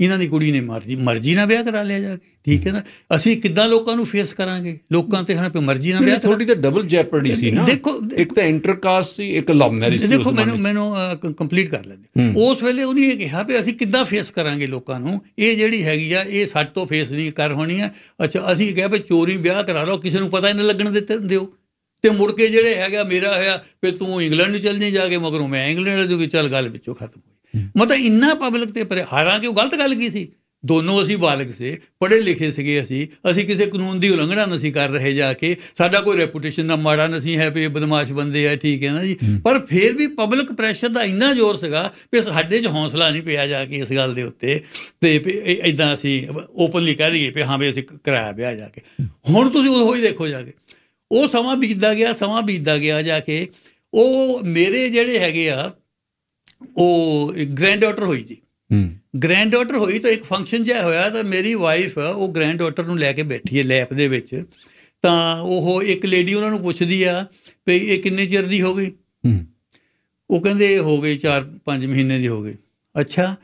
ਇਹਨਾਂ ਦੀ ਕੁੜੀ ਨੇ ਮਰਜੀ ਮਰਜੀ ਨਾਲ ਵਿਆਹ ਕਰਾ ਲਿਆ ਜਾ ਕੇ ਠੀਕ ਹੈ ਨਾ ਅਸੀਂ ਕਿੱਦਾਂ ਲੋਕਾਂ ਨੂੰ ਫੇਸ ਕਰਾਂਗੇ ਲੋਕਾਂ ਤੇ ਹਨ ਪੇ ਮਰਜ਼ੀ ਨਾ ਬਿਆਹ ਥੋੜੀ ਤੇ ਡਬਲ ਜੈਪਰਡੀ ਸੀ ਨਾ ਦੇਖੋ ਇੱਕ ਤਾਂ ਇੰਟਰਕਾਸਟ ਸੀ ਇੱਕ ਲਵ ਮੈਰਿਜ ਸੀ ਦੇਖੋ ਮੈਨੂੰ ਮੈਨੂੰ ਕੰਪਲੀਟ ਕਰ ਲੈਂਦੇ ਉਸ ਵੇਲੇ ਉਹਨੇ ਇਹ ਕਿਹਾ ਵੀ ਅਸੀਂ ਕਿੱਦਾਂ ਫੇਸ ਕਰਾਂਗੇ ਲੋਕਾਂ ਨੂੰ ਇਹ ਜਿਹੜੀ ਹੈਗੀ ਆ ਇਹ ਸਾਡ ਤੋਂ ਫੇਸ ਨਹੀਂ ਕਰ ਹੋਣੀ ਆ ਅੱਛਾ ਅਸੀਂ ਕਿਹਾ ਵੀ ਚੋਰੀ ਵਿਆਹ ਕਰਾ ਲਓ ਕਿਸੇ ਨੂੰ ਪਤਾ ਹੀ ਨਾ ਲੱਗਣ ਦਿੱਤੇ ਦਿਓ ਤੇ ਮੁੜ ਕੇ ਜਿਹੜੇ ਹੈਗਾ ਮੇਰਾ ਹੋਇਆ ਵੀ ਤੂੰ ਇੰਗਲੈਂਡ ਨੂੰ ਚੱਲ ਜਾਈਂ ਜਾ ਕੇ ਮਗਰੋਂ ਮੈਂ ਇੰਗਲੈਂਡ ਕਿ ਚੱਲ ਗੱਲ ਵਿੱਚੋਂ ਖਤਮ ਹੋਈ ਮਤਲਬ ਇੰਨਾ ਪਬਲਿਕ ਤੇ ਪਰ ਹਾਲਾਂਕਿ ਉਹ ਗਲਤ ਗੱਲ ਕੀ ਸੀ ਦੋਨੋਂ ਅਸੀਂ ਬਾਲਗ ਸੀ ਪੜ੍ਹੇ ਲਿਖੇ ਸੀਗੇ ਅਸੀਂ ਅਸੀਂ ਕਿਸੇ ਕਾਨੂੰਨ ਦੀ ਉਲੰਘਣਾ ਨਹੀਂ ਕਰ ਰਹੇ ਜਾ ਕੇ ਸਾਡਾ ਕੋਈ ਰੈਪੂਟੇਸ਼ਨ ਦਾ ਮਾੜਾ ਨਹੀਂ ਹੈ ਵੀ ਬਦਮਾਸ਼ ਬੰਦੇ ਆ ਠੀਕ ਹੈ ਨਾ ਜੀ ਪਰ ਫਿਰ ਵੀ ਪਬਲਿਕ ਪ੍ਰੈਸ਼ਰ ਦਾ ਇੰਨਾ ਜ਼ੋਰ ਸੀਗਾ ਕਿ ਸਾਡੇ 'ਚ ਹੌਸਲਾ ਨਹੀਂ ਪਿਆ ਜਾ ਕੇ ਇਸ ਗੱਲ ਦੇ ਉੱਤੇ ਤੇ ਇਦਾਂ ਅਸੀਂ ਓਪਨਲੀ ਕਹਿ ਦਈਏ ਵੀ ਹਾਂ ਵੀ ਅਸੀਂ ਕਰਾਇਆ ਵਿਆਹ ਜਾ ਕੇ ਹੁਣ ਤੁਸੀਂ ਉਹੋ ਹੀ ਦੇਖੋ ਜਾ ਕੇ ਉਹ ਸਮਾਂ ਬੀਤਦਾ ਗਿਆ ਸਮਾਂ ਬੀਤਦਾ ਗਿਆ ਜਾ ਕੇ ਉਹ ਮੇਰੇ ਜਿਹੜੇ ਹੈਗੇ ਆ ਉਹ ਗ੍ਰੈਂਡ ਡਾਟਰ ਹੋਈ ਜੀ ਗ੍ਰੈਂਡ ਡਾਟਰ ਹੋਈ ਤਾਂ ਇੱਕ ਫੰਕਸ਼ਨ ਜਿਹਾ ਹੋਇਆ ਤਾਂ ਮੇਰੀ ਵਾਈਫ ਉਹ ਗ੍ਰੈਂਡ ਡਾਟਰ ਨੂੰ ਲੈ ਕੇ ਬੈਠੀ ਹੈ ਲੈਪ ਦੇ ਵਿੱਚ ਤਾਂ ਉਹ ਇੱਕ ਲੇਡੀ ਉਹਨਾਂ ਨੂੰ ਪੁੱਛਦੀ ਆ ਵੀ ਇਹ ਕਿੰਨੇ ਚਿਰ ਦੀ ਹੋ ਗਈ ਉਹ ਕਹਿੰਦੇ ਹੋ ਗਈ 4-5 ਮਹੀਨੇ ਦੀ ਹੋ ਗਈ ਅੱਛਾ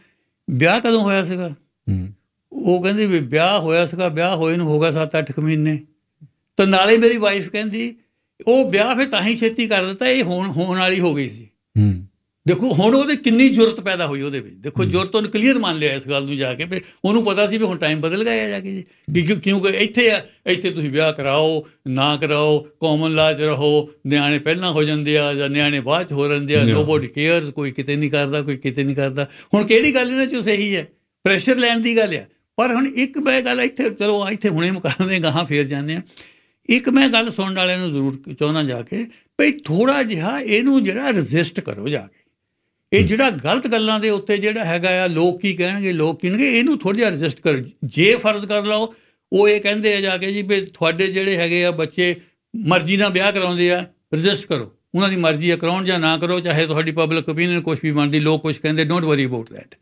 ਵਿਆਹ ਕਦੋਂ ਹੋਇਆ ਸੀਗਾ ਉਹ ਕਹਿੰਦੀ ਵੀ ਵਿਆਹ ਹੋਇਆ ਸੀਗਾ ਵਿਆਹ ਹੋਏ ਨੂੰ ਹੋਗਾ 7-8 ਮਹੀਨੇ ਤਾਂ ਨਾਲੇ ਮੇਰੀ ਵਾਈਫ ਕਹਿੰਦੀ ਉਹ ਵਿਆਹ ਫੇ ਤਾਂ ਹੀ ਛੇਤੀ ਕਰ ਦਿੱਤਾ ਇਹ ਹੋਣ ਹੋਣ ਵਾਲੀ ਹੋ ਗਈ ਸੀ ਹੂੰ ਦੇਖੋ ਹੁਣ ਉਹਦੇ ਕਿੰਨੀ ਜ਼ਰੂਰਤ ਪੈਦਾ ਹੋਈ ਉਹਦੇ ਵਿੱਚ ਦੇਖੋ ਜ਼ਰੂਰਤ ਉਹਨੇ ਕਲੀਅਰ ਮੰਨ ਲਿਆ ਇਸ ਗੱਲ ਨੂੰ ਜਾ ਕੇ ਵੀ ਉਹਨੂੰ ਪਤਾ ਸੀ ਵੀ ਹੁਣ ਟਾਈਮ ਬਦਲ ਗਿਆ ਜਾ ਕੇ ਜੀ ਕਿਉਂਕਿ ਇੱਥੇ ਆ ਇੱਥੇ ਤੁਸੀਂ ਵਿਆਹ ਕਰਾਓ ਨਾ ਕਰਾਓ ਕਾਮਨ ਲਾਜ ਰਹੋ ਨਿਆਣੇ ਪਹਿਲਾਂ ਹੋ ਜਾਂਦੇ ਆ ਜਾਂ ਨਿਆਣੇ ਬਾਅਦ ਹੋ ਰਹਿੰਦੇ ਆ ਬੋਡੀ ਕੇਅਰਸ ਕੋਈ ਕਿਤੇ ਨਹੀਂ ਕਰਦਾ ਕੋਈ ਕਿਤੇ ਨਹੀਂ ਕਰਦਾ ਹੁਣ ਕਿਹੜੀ ਗੱਲ ਇਹਨਾਂ ਚ ਸਹੀ ਹੈ ਪ੍ਰੈਸ਼ਰ ਲੈਣ ਦੀ ਗੱਲ ਆ ਪਰ ਹੁਣ ਇੱਕ ਬੈ ਗੱਲ ਇੱਥੇ ਚਲੋ ਇੱਥੇ ਹੁਣੇ ਮੁਕਾਦੇ ਗਾਹਾਂ ਫੇਰ ਜਾਂਦੇ ਆ ਇੱਕ ਮੈਂ ਗੱਲ ਸੁਣਨ ਵਾਲਿਆਂ ਨੂੰ ਜ਼ਰੂਰ ਚਾਹਣਾ ਜਾ ਕੇ ਭਈ ਥੋੜਾ ਜਿਹਾ ਇਹਨੂੰ ਜਿਹੜਾ ਰੈਜ਼ਿਸਟ ਕਰੋ ਜਾ ਕੇ ਇਹ ਜਿਹੜਾ ਗਲਤ ਗੱਲਾਂ ਦੇ ਉੱਤੇ ਜਿਹੜਾ ਹੈਗਾ ਆ ਲੋਕ ਕੀ ਕਹਿਣਗੇ ਲੋਕ ਕਹਿਣਗੇ ਇਹਨੂੰ ਥੋੜੀ ਜਿਹਾ ਰੈਜ਼ਿਸਟ ਕਰ ਜੇ ਫਰਜ਼ ਕਰ ਲਓ ਉਹ ਇਹ ਕਹਿੰਦੇ ਆ ਜਾ ਕੇ ਜੀ ਵੀ ਤੁਹਾਡੇ ਜਿਹੜੇ ਹੈਗੇ ਆ ਬੱਚੇ ਮਰਜ਼ੀ ਨਾਲ ਵਿਆਹ ਕਰਾਉਂਦੇ ਆ ਰੈਜ਼ਿਸਟ ਕਰੋ ਉਹਨਾਂ ਦੀ ਮਰਜ਼ੀ ਆ ਕਰਾਉਣ ਜਾਂ ਨਾ ਕਰੋ ਚਾਹੇ ਤੁਹਾਡੀ ਪਬਲਿਕ ਓਪੀਨੀਅਨ ਕੁਝ ਵੀ ਬਣਦੀ ਲੋਕ ਕੁਝ ਕਹਿੰਦੇ ਡੋਨਟ ਵਰੀ ਅਬਾਊਟ ਥੈਟ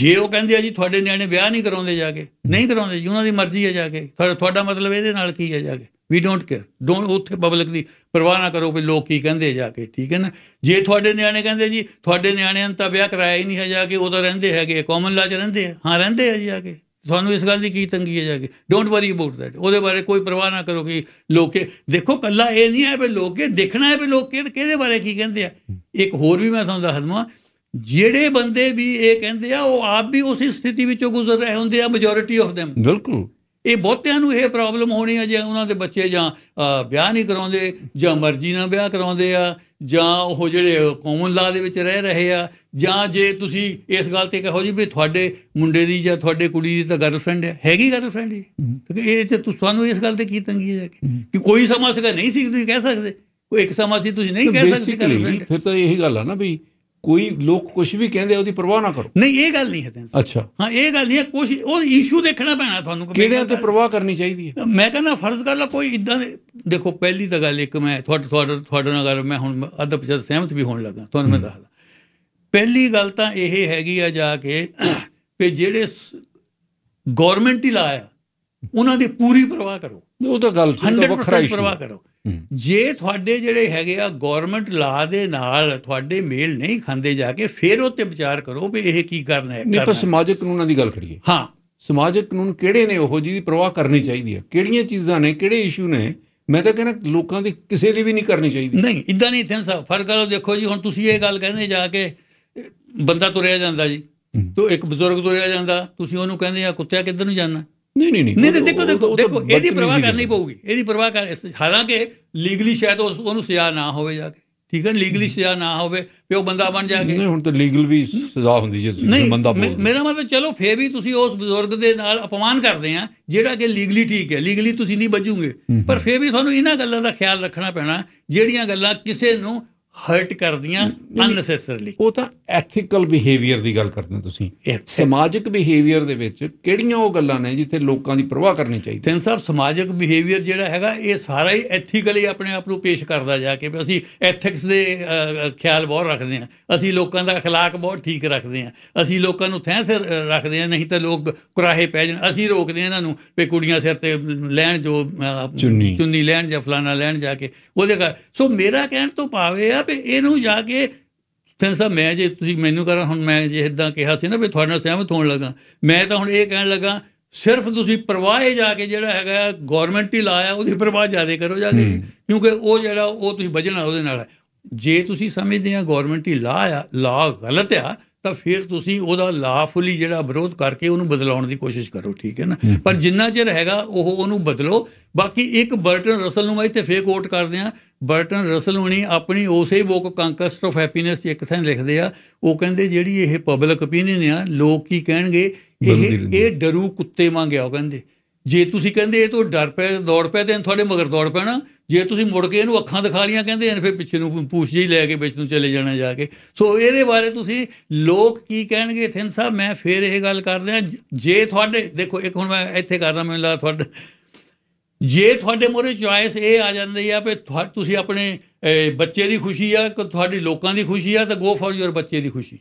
ਜੇ ਉਹ ਕਹਿੰਦੇ ਆ ਜੀ ਤੁਹਾਡੇ ਨਿਆਣੇ ਵਿਆਹ ਨਹੀਂ ਕਰਾਉਂਦੇ ਜਾ ਕੇ ਨਹੀਂ ਕਰਾਉਂਦੇ ਜੀ ਉਹਨਾਂ ਦੀ ਮਰਜ਼ੀ ਆ ਜਾ ਕੇ ਤੁਹਾਡਾ ਮਤਲਬ ਇਹਦੇ ਨਾਲ ਕੀ ਆ ਜਾ ਕੇ ਵੀ ਡੋਨਟ ਕੇਅਰ ਡੋਨਟ ਉੱਥੇ ਪਬਲਿਕ ਦੀ ਪਰਵਾਹ ਨਾ ਕਰੋ ਵੀ ਲੋਕ ਕੀ ਕਹਿੰਦੇ ਜਾ ਕੇ ਠੀਕ ਹੈ ਨਾ ਜੇ ਤੁਹਾਡੇ ਨਿਆਣੇ ਕਹਿੰਦੇ ਜੀ ਤੁਹਾਡੇ ਨਿਆਣਿਆਂ ਨੇ ਤਾਂ ਵਿਆਹ ਕਰਾਇਆ ਹੀ ਨਹੀਂ ਹੈ ਜਾ ਕੇ ਉਹ ਤਾਂ ਰਹਿੰਦੇ ਹੈਗੇ ਕਾਮਨ ਲਾਜ ਰਹਿੰਦੇ ਆ ਹਾਂ ਰਹਿੰਦੇ ਆ ਜੀ ਆ ਕੇ ਤੁਹਾਨੂੰ ਇਸ ਗੱਲ ਦੀ ਕੀ ਤੰਗੀ ਹੈ ਜਾ ਕੇ ਡੋਨਟ ਵਰੀ ਅਬਾਊਟ ਥੈਟ ਉਹਦੇ ਬਾਰੇ ਕੋਈ ਪਰਵਾਹ ਨਾ ਕਰੋ ਕਿ ਲੋਕੇ ਦੇਖੋ ਕੱਲਾ ਇਹ ਨਹੀਂ ਹੈ ਵੀ ਲੋਕੇ ਦੇਖਣਾ ਹੈ ਵੀ ਲੋਕੇ ਕਿਹਦੇ ਬਾਰੇ ਕੀ ਕਹਿੰਦੇ ਆ ਇੱਕ ਹੋਰ ਵੀ ਮੈਂ ਤੁਹਾਨੂੰ ਦੱਸ ਦਵਾਂ ਜਿਹੜੇ ਬੰਦੇ ਵੀ ਇਹ ਕਹਿੰਦੇ ਆ ਉਹ ਆਪ ਵੀ ਉਸੇ ਸਥਿਤੀ ਵਿੱਚੋਂ ਗੁਜ਼ਰ ਰਹੇ ਹੁੰਦੇ ਆ ਮੈਜੋਰਿਟੀ ਆਫ them ਬਿਲਕੁਲ ਇਹ ਬਹੁਤਿਆਂ ਨੂੰ ਇਹ ਪ੍ਰੋਬਲਮ ਹੋਣੀ ਹੈ ਜੇ ਉਹਨਾਂ ਦੇ ਬੱਚੇ ਜਾਂ ਵਿਆਹ ਨਹੀਂ ਕਰਾਉਂਦੇ ਜਾਂ ਮਰਜ਼ੀ ਨਾਲ ਵਿਆਹ ਕਰਾਉਂਦੇ ਆ ਜਾਂ ਉਹ ਜਿਹੜੇ ਕੌਮਨ ਲਾ ਦੇ ਵਿੱਚ ਰਹਿ ਰਹੇ ਆ ਜਾਂ ਜੇ ਤੁਸੀਂ ਇਸ ਗੱਲ ਤੇ ਕਹੋ ਜੀ ਵੀ ਤੁਹਾਡੇ ਮੁੰਡੇ ਦੀ ਜਾਂ ਤੁਹਾਡੇ ਕੁੜੀ ਦੀ ਤਾਂ ਗਰਲਫ੍ਰੈਂਡ ਹੈ ਹੈਗੀ ਗਰਲਫ੍ਰੈਂਡ ਹੀ ਇਹ ਤੇ ਤੁਹਾਨੂੰ ਇਸ ਗੱਲ ਤੇ ਕੀ ਤੰਗੀ ਹੈ ਕਿ ਕੋਈ ਸਮਾਂ ਸੀਗਾ ਨਹੀਂ ਸੀ ਤੁਸੀਂ ਕਹਿ ਸਕਦੇ ਕੋਈ ਇੱਕ ਸਮਾਂ ਸੀ ਤੁਸੀਂ ਨਹੀਂ ਕਹਿ ਸਕਦੇ ਗਰਲਫ੍ਰੈਂਡ ਫਿਰ ਤਾਂ ਇਹੀ ਗੱਲ ਆ ਨਾ ਵੀ ਕੋਈ ਲੋਕ ਕੁਝ ਵੀ ਕਹਿੰਦੇ ਉਹਦੀ ਪਰਵਾਹ ਨਾ ਕਰੋ ਨਹੀਂ ਇਹ ਗੱਲ ਨਹੀਂ ਹੈ ਤੈਨੂੰ ਅੱਛਾ ਹਾਂ ਇਹ ਗੱਲ ਨਹੀਂ ਹੈ ਕੁਝ ਉਹ ਇਸ਼ੂ ਦੇਖਣਾ ਪੈਣਾ ਤੁਹਾਨੂੰ ਕਿਹੜੇ ਤੇ ਪਰਵਾਹ ਕਰਨੀ ਚਾਹੀਦੀ ਹੈ ਮੈਂ ਕਹਿੰਦਾ ਫਰਜ਼ ਕਰ ਲਾ ਕੋਈ ਇਦਾਂ ਦੇ ਦੇਖੋ ਪਹਿਲੀ ਤਾਂ ਗੱਲ ਇੱਕ ਮੈਂ ਤੁਹਾਡੇ ਤੁਹਾਡੇ ਨਾਲ ਗੱਲ ਮੈਂ ਹੁਣ ਅੱਧ ਪਛਤ ਸਹਿਮਤ ਵੀ ਹੋਣ ਲੱਗਾ ਤੁਹਾਨੂੰ ਮੈਂ ਦੱਸਦਾ ਪਹਿਲੀ ਗੱਲ ਤਾਂ ਇਹ ਹੈਗੀ ਆ ਜਾ ਕੇ ਕਿ ਜਿਹੜੇ ਗਵਰਨਮੈਂਟ ਹੀ ਲਾਇਆ ਉਹਨਾਂ ਦੀ ਪੂਰੀ ਪਰਵਾਹ ਕਰੋ ਉਹ ਤਾਂ ਗੱਲ 100% ਪਰਵਾਹ ਕਰੋ ਜੇ ਤੁਹਾਡੇ ਜਿਹੜੇ ਹੈਗੇ ਆ ਗਵਰਨਮੈਂਟ ਲਾ ਦੇ ਨਾਲ ਤੁਹਾਡੇ ਮੇਲ ਨਹੀਂ ਖਾਂਦੇ ਜਾ ਕੇ ਫਿਰ ਉਹ ਤੇ ਵਿਚਾਰ ਕਰੋ ਵੀ ਇਹ ਕੀ ਕਰਨਾ ਹੈ ਨਹੀਂ ਤਾਂ ਸਮਾਜਿਕ ਕਾਨੂੰਨਾਂ ਦੀ ਗੱਲ ਕਰੀਏ ਹਾਂ ਸਮਾਜਿਕ ਕਾਨੂੰਨ ਕਿਹੜੇ ਨੇ ਉਹੋ ਜਿਹੀ ਪ੍ਰਵਾਹ ਕਰਨੀ ਚਾਹੀਦੀ ਹੈ ਕਿਹੜੀਆਂ ਚੀਜ਼ਾਂ ਨੇ ਕਿਹੜੇ ਇਸ਼ੂ ਨੇ ਮੈਂ ਤਾਂ ਕਹਿੰਦਾ ਲੋਕਾਂ ਦੀ ਕਿਸੇ ਦੀ ਵੀ ਨਹੀਂ ਕਰਨੀ ਚਾਹੀਦੀ ਨਹੀਂ ਇਦਾਂ ਨਹੀਂ ਥੈਂਸ ਫਰਕ ਕਰੋ ਦੇਖੋ ਜੀ ਹੁਣ ਤੁਸੀਂ ਇਹ ਗੱਲ ਕਹਿੰਦੇ ਜਾ ਕੇ ਬੰਦਾ ਤੁਰਿਆ ਜਾਂਦਾ ਜੀ ਤੋ ਇੱਕ ਬਜ਼ੁਰਗ ਤੁਰਿਆ ਜਾਂਦਾ ਤੁਸੀਂ ਉਹਨੂੰ ਕਹਿੰਦੇ ਆ ਕੁੱਤਿਆ ਕਿੱਧਰ ਨੂੰ ਜਾਣਾ ਨਹੀਂ ਨਹੀਂ ਨਹੀਂ ਨਹੀਂ ਦੇਖੋ ਦੇਖੋ ਦੇਖੋ ਇਹਦੀ ਪਰਵਾਹ ਕਰਨੀ ਪਊਗੀ ਇਹਦੀ ਪਰਵਾਹ ਕਰ ਹਾਲਾਂਕਿ ਲੀਗਲੀ ਸ਼ਾਇਦ ਉਸ ਉਹਨੂੰ ਸਜ਼ਾ ਨਾ ਹੋਵੇ ਜਾ ਕੇ ਠੀਕ ਹੈ ਲੀਗਲੀ ਸਜ਼ਾ ਨਾ ਹੋਵੇ ਤੇ ਉਹ ਬੰਦਾ ਬਣ ਜਾ ਕੇ ਨਹੀਂ ਹੁਣ ਤਾਂ ਲੀਗਲ ਵੀ ਸਜ਼ਾ ਹੁੰਦੀ ਜੇ ਬੰਦਾ ਬੋਲ ਮੇਰਾ ਮਤਲਬ ਚਲੋ ਫੇਰ ਵੀ ਤੁਸੀਂ ਉਸ ਬਜ਼ੁਰਗ ਦੇ ਨਾਲ ਅਪਮਾਨ ਕਰਦੇ ਆ ਜਿਹੜਾ ਕਿ ਲੀਗਲੀ ਠੀਕ ਹੈ ਲੀਗਲੀ ਤੁਸੀਂ ਨਹੀਂ ਬਚੂਗੇ ਪਰ ਫੇਰ ਵੀ ਤੁਹਾਨੂੰ ਇਹਨਾਂ ਗੱਲਾਂ ਦਾ ਖਿਆਲ ਰੱਖਣਾ ਪੈਣਾ ਜਿਹੜੀਆਂ ਗੱਲਾਂ ਕਿਸੇ ਨੂੰ ਹਰਟ ਕਰਦੀਆਂ ਅਨਸੈਸਰਲੀ ਉਹ ਤਾਂ ਐਥੀਕਲ ਬਿਹੇਵੀਅਰ ਦੀ ਗੱਲ ਕਰਦੇ ਤੁਸੀਂ ਸਮਾਜਿਕ ਬਿਹੇਵੀਅਰ ਦੇ ਵਿੱਚ ਕਿਹੜੀਆਂ ਉਹ ਗੱਲਾਂ ਨੇ ਜਿੱਥੇ ਲੋਕਾਂ ਦੀ ਪਰਵਾਹ ਕਰਨੀ ਚਾਹੀਦੀ ਤਿੰਨ ਸਾਹਿਬ ਸਮਾਜਿਕ ਬਿਹੇਵੀਅਰ ਜਿਹੜਾ ਹੈਗਾ ਇਹ ਸਾਰਾ ਹੀ ਐਥੀਕਲੀ ਆਪਣੇ ਆਪ ਨੂੰ ਪੇਸ਼ ਕਰਦਾ ਜਾ ਕੇ ਵੀ ਅਸੀਂ ਐਥਿਕਸ ਦੇ ਖਿਆਲ ਬਹੁਤ ਰੱਖਦੇ ਹਾਂ ਅਸੀਂ ਲੋਕਾਂ ਦਾ اخلاق ਬਹੁਤ ਠੀਕ ਰੱਖਦੇ ਹਾਂ ਅਸੀਂ ਲੋਕਾਂ ਨੂੰ ਥੈਂ ਸਿਰ ਰੱਖਦੇ ਹਾਂ ਨਹੀਂ ਤਾਂ ਲੋਕ ਕੁਰਾਹੇ ਪੈ ਜਾਣ ਅਸੀਂ ਰੋਕਦੇ ਹਾਂ ਇਹਨਾਂ ਨੂੰ ਵੀ ਕੁੜੀਆਂ ਸਿਰ ਤੇ ਲੈਣ ਜੋ ਚੁੰਨੀ ਲੈਣ ਜਾਂ ਫਲਾਣਾ ਲੈਣ ਜਾ ਕੇ ਉਹਦੇ ਕਰ ਸੋ ਮੇਰਾ ਕਹਿਣ ਤੋਂ ਪਾਵੇ ਕਿਹਾ ਵੀ ਇਹਨੂੰ ਜਾ ਕੇ ਤੈਨੂੰ ਸਾ ਮੈਂ ਜੇ ਤੁਸੀਂ ਮੈਨੂੰ ਕਰਾਂ ਹੁਣ ਮੈਂ ਜੇ ਇਦਾਂ ਕਿਹਾ ਸੀ ਨਾ ਵੀ ਤੁਹਾਡੇ ਨਾਲ ਸਹਿਮਤ ਹੋਣ ਲੱਗਾ ਮੈਂ ਤਾਂ ਹੁਣ ਇਹ ਕਹਿਣ ਲੱਗਾ ਸਿਰਫ ਤੁਸੀਂ ਪ੍ਰਵਾਹ ਜਾ ਕੇ ਜਿਹੜਾ ਹੈਗਾ ਗਵਰਨਮੈਂਟ ਹੀ ਲਾਇਆ ਉਹਦੀ ਪ੍ਰਵਾਹ ਜ਼ਿਆਦਾ ਕਰੋ ਜਾ ਕੇ ਕਿਉਂਕਿ ਉਹ ਜਿਹੜਾ ਉਹ ਤੁਸੀਂ ਵਜਣਾ ਉਹਦੇ ਨਾਲ ਜੇ ਤੁਸੀਂ ਸਮਝਦੇ ਆ ਗਵਰਨਮੈਂਟ ਹੀ ਲਾ ਆ ਲਾ ਗਲਤ ਆ ਤਾਂ ਫਿਰ ਤੁਸੀਂ ਉਹਦਾ ਲਾਫੁਲੀ ਜਿਹੜਾ ਵਿਰੋਧ ਕਰਕੇ ਉਹਨੂੰ ਬਦਲਾਉਣ ਦੀ ਕੋਸ਼ਿਸ਼ ਕਰੋ ਠੀਕ ਹੈ ਨਾ ਪਰ ਜਿੰਨਾ ਚਿਰ ਹੈਗਾ ਉਹ ਉਹਨੂੰ ਬਦਲੋ ਬਾਕੀ ਇੱਕ ਬਰਟਨ ਰਸਲ ਨੂੰ ਮੈਂ ਇੱਥੇ ਫੇਕ ਵੋਟ ਕਰਦੇ ਆ ਬਰਟਨ ਰਸਲ ਹੁਣੀ ਆਪਣੀ ਉਸੇ ਬੁੱਕ ਕੰਕਸਟ ਆਫ ਹੈਪੀਨੈਸ ਇੱਕ ਥਾਂ ਲਿਖਦੇ ਆ ਉਹ ਕਹਿੰਦੇ ਜਿਹੜੀ ਇਹ ਪਬਲਿਕ ਓਪੀਨੀਅਨ ਆ ਲੋਕ ਕੀ ਕਹਿਣਗੇ ਇਹ ਇਹ ਡਰੂ ਕੁੱਤੇ ਮੰਗਿਆ ਉਹ ਕਹਿੰਦੇ ਜੇ ਤੁਸੀਂ ਕਹਿੰਦੇ ਇਹ ਤੋਂ ਡਰ ਪੈ ਦੌੜ ਪੈ ਤੇ ਤੁਹਾਡੇ ਮਗਰ ਦੌੜ ਪੈਣਾ ਜੇ ਤੁਸੀਂ ਮੁੜ ਕੇ ਇਹਨੂੰ ਅੱਖਾਂ ਦਿਖਾ ਲੀਆਂ ਕਹਿੰਦੇ ਨੇ ਫਿਰ ਪਿੱਛੇ ਨੂੰ ਪੂਛ ਜੀ ਲੈ ਕੇ ਵਿੱਚ ਨੂੰ ਚਲੇ ਜਾਣਾ ਜਾ ਕੇ ਸੋ ਇਹਦੇ ਬਾਰੇ ਤੁਸੀਂ ਲੋਕ ਕੀ ਕਹਿਣਗੇ ਥਿੰਨ ਸਾਹਿਬ ਮੈਂ ਫੇਰ ਇਹ ਗੱਲ ਕਰਦੇ ਆ ਜੇ ਤੁਹਾਡੇ ਦੇਖੋ ਇੱਕ ਹੁਣ ਮੈਂ ਇੱਥੇ ਕਰਦਾ ਮੈਨੂੰ ਲੱਗਦਾ ਤੁਹਾਡੇ ਜੇ ਤੁਹਾਡੇ ਮੋਰੇ ਚੁਆਇਸ ਇਹ ਆ ਜਾਂਦੀ ਆ ਵੀ ਤੁਸੀਂ ਆਪਣੇ ਬੱਚੇ ਦੀ ਖੁਸ਼ੀ ਆ ਕਿ ਤੁਹਾਡੀ ਲੋਕਾਂ ਦੀ ਖੁਸ਼ੀ ਆ ਤਾਂ ਗੋ ਫॉर ਯੂਰ ਬੱਚੇ ਦੀ ਖੁਸ਼ੀ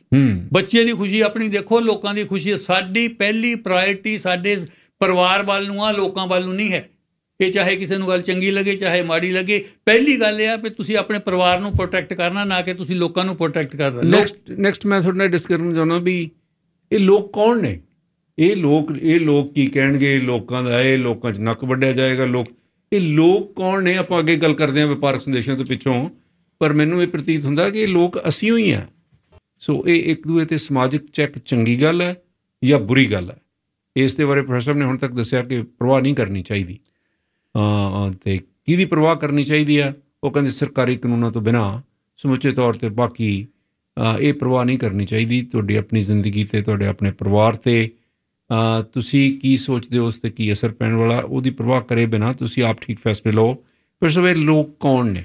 ਬੱਚੇ ਦੀ ਖੁਸ਼ੀ ਆਪਣੀ ਦੇਖੋ ਲੋਕਾਂ ਦੀ ਖੁਸ਼ੀ ਸਾਡੀ ਪਹਿਲੀ ਪ੍ਰਾਇੋਰਟੀ ਸਾਡੇ ਪਰਿਵਾਰ ਵੱਲ ਨੂੰ ਆ ਲੋਕਾਂ ਵੱਲ ਨੂੰ ਨਹੀਂ ਹੈ ਇਹ ਚਾਹੇ ਕਿਸੇ ਨੂੰ ਗੱਲ ਚੰਗੀ ਲੱਗੇ ਚਾਹੇ ਮਾੜੀ ਲੱਗੇ ਪਹਿਲੀ ਗੱਲ ਇਹ ਆ ਕਿ ਤੁਸੀਂ ਆਪਣੇ ਪਰਿਵਾਰ ਨੂੰ ਪ੍ਰੋਟੈਕਟ ਕਰਨਾ ਨਾ ਕਿ ਤੁਸੀਂ ਲੋਕਾਂ ਨੂੰ ਪ੍ਰੋਟੈਕਟ ਕਰ ਰਹੇ ਨੈਕਸਟ ਨੈਕਸਟ ਮੈਂ ਤੁਹਾਡੇ ਨਾਲ ਡਿਸਕਸ ਕਰਨਾ ਚਾਹੁੰਦਾ ਵੀ ਇਹ ਲੋਕ ਕੌਣ ਨੇ ਇਹ ਲੋਕ ਇਹ ਲੋਕ ਕੀ ਕਹਿਣਗੇ ਲੋਕਾਂ ਦਾ ਇਹ ਲੋਕਾਂ 'ਚ ਨੱਕ ਵੱਢਿਆ ਜਾਏਗਾ ਲੋਕ ਇਹ ਲੋਕ ਕੌਣ ਨੇ ਆਪਾਂ ਅੱਗੇ ਗੱਲ ਕਰਦੇ ਹਾਂ ਵਪਾਰਕ ਸੰਦੇਸ਼ਾਂ ਤੋਂ ਪਿੱਛੋਂ ਪਰ ਮੈਨੂੰ ਇਹ ਪ੍ਰਤੀਤ ਹੁੰਦਾ ਕਿ ਇਹ ਲੋਕ ਅਸੀਂ ਹੀ ਆ ਸੋ ਇਹ ਇੱਕ ਦੂਏ ਤੇ ਸਮਾਜਿਕ ਚੈੱਕ ਚੰਗੀ ਗੱਲ ਹੈ ਜਾਂ ਬੁਰੀ ਗੱਲ ਹੈ ਇਸ ਦੇ ਬਾਰੇ ਪ੍ਰੋਫੈਸਰ ਨੇ ਹੁਣ ਤੱਕ ਦੱਸਿਆ ਕਿ ਪ੍ਰਵਾਹ ਨਹੀਂ ਕਰਨੀ ਚਾਹੀਦੀ ਤੇ ਕਿਹਦੀ ਪਰਵਾਹ ਕਰਨੀ ਚਾਹੀਦੀ ਆ ਉਹ ਕਹਿੰਦੇ ਸਰਕਾਰੀ ਕਾਨੂੰਨਾਂ ਤੋਂ ਬਿਨਾ ਸਮੁੱਚੇ ਤੌਰ ਤੇ ਬਾਕੀ ਇਹ ਪਰਵਾਹ ਨਹੀਂ ਕਰਨੀ ਚਾਹੀਦੀ ਤੁਹਾਡੀ ਆਪਣੀ ਜ਼ਿੰਦਗੀ ਤੇ ਤੁਹਾਡੇ ਆਪਣੇ ਪਰਿਵਾਰ ਤੇ ਤੁਸੀਂ ਕੀ ਸੋਚਦੇ ਹੋ ਉਸ ਤੇ ਕੀ ਅਸਰ ਪੈਣ ਵਾਲਾ ਉਹਦੀ ਪਰਵਾਹ ਕਰੇ ਬਿਨਾ ਤੁਸੀਂ ਆਪ ਠੀਕ ਫੈਸਲੇ ਲਓ ਫਿਰ ਸਵੇਰ ਲੋਕ ਕੌਣ ਨੇ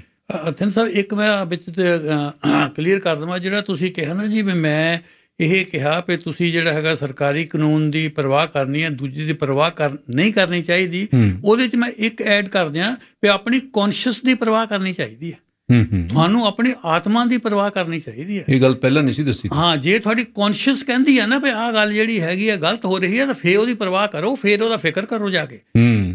ਅਥਨ ਸਰ ਇੱਕ ਮੈਂ ਵਿੱਚ ਕਲੀਅਰ ਕਰ ਦਵਾਂ ਜਿਹੜਾ ਤੁਸੀਂ ਕਿਹਾ ਨਾ ਜੀ ਮੈਂ ਇਹ ਕਿਹਾ ਕਿ ਤੁਸੀਂ ਜਿਹੜਾ ਹੈਗਾ ਸਰਕਾਰੀ ਕਾਨੂੰਨ ਦੀ ਪਰਵਾਹ ਕਰਨੀ ਹੈ ਦੂਜੀ ਦੀ ਪਰਵਾਹ ਨਹੀਂ ਕਰਨੀ ਚਾਹੀਦੀ ਉਹਦੇ ਵਿੱਚ ਮੈਂ ਇੱਕ ਐਡ ਕਰ ਦਿਆਂ ਕਿ ਆਪਣੀ ਕੌਨਸ਼ੀਅਸ ਦੀ ਪਰਵਾਹ ਕਰਨੀ ਚਾਹੀਦੀ ਹੈ ਤੁਹਾਨੂੰ ਆਪਣੀ ਆਤਮਾ ਦੀ ਪਰਵਾਹ ਕਰਨੀ ਚਾਹੀਦੀ ਹੈ ਇਹ ਗੱਲ ਪਹਿਲਾਂ ਨਹੀਂ ਸੀ ਦੱਸੀ ਹਾਂ ਜੇ ਤੁਹਾਡੀ ਕੌਨਸ਼ੀਅਸ ਕਹਿੰਦੀ ਹੈ ਨਾ ਵੀ ਆਹ ਗੱਲ ਜਿਹੜੀ ਹੈਗੀ ਹੈ ਗਲਤ ਹੋ ਰਹੀ ਹੈ ਤਾਂ ਫੇਰ ਉਹਦੀ ਪਰਵਾਹ ਕਰੋ ਫੇਰ ਉਹਦਾ ਫਿਕਰ ਕਰੋ ਜਾ ਕੇ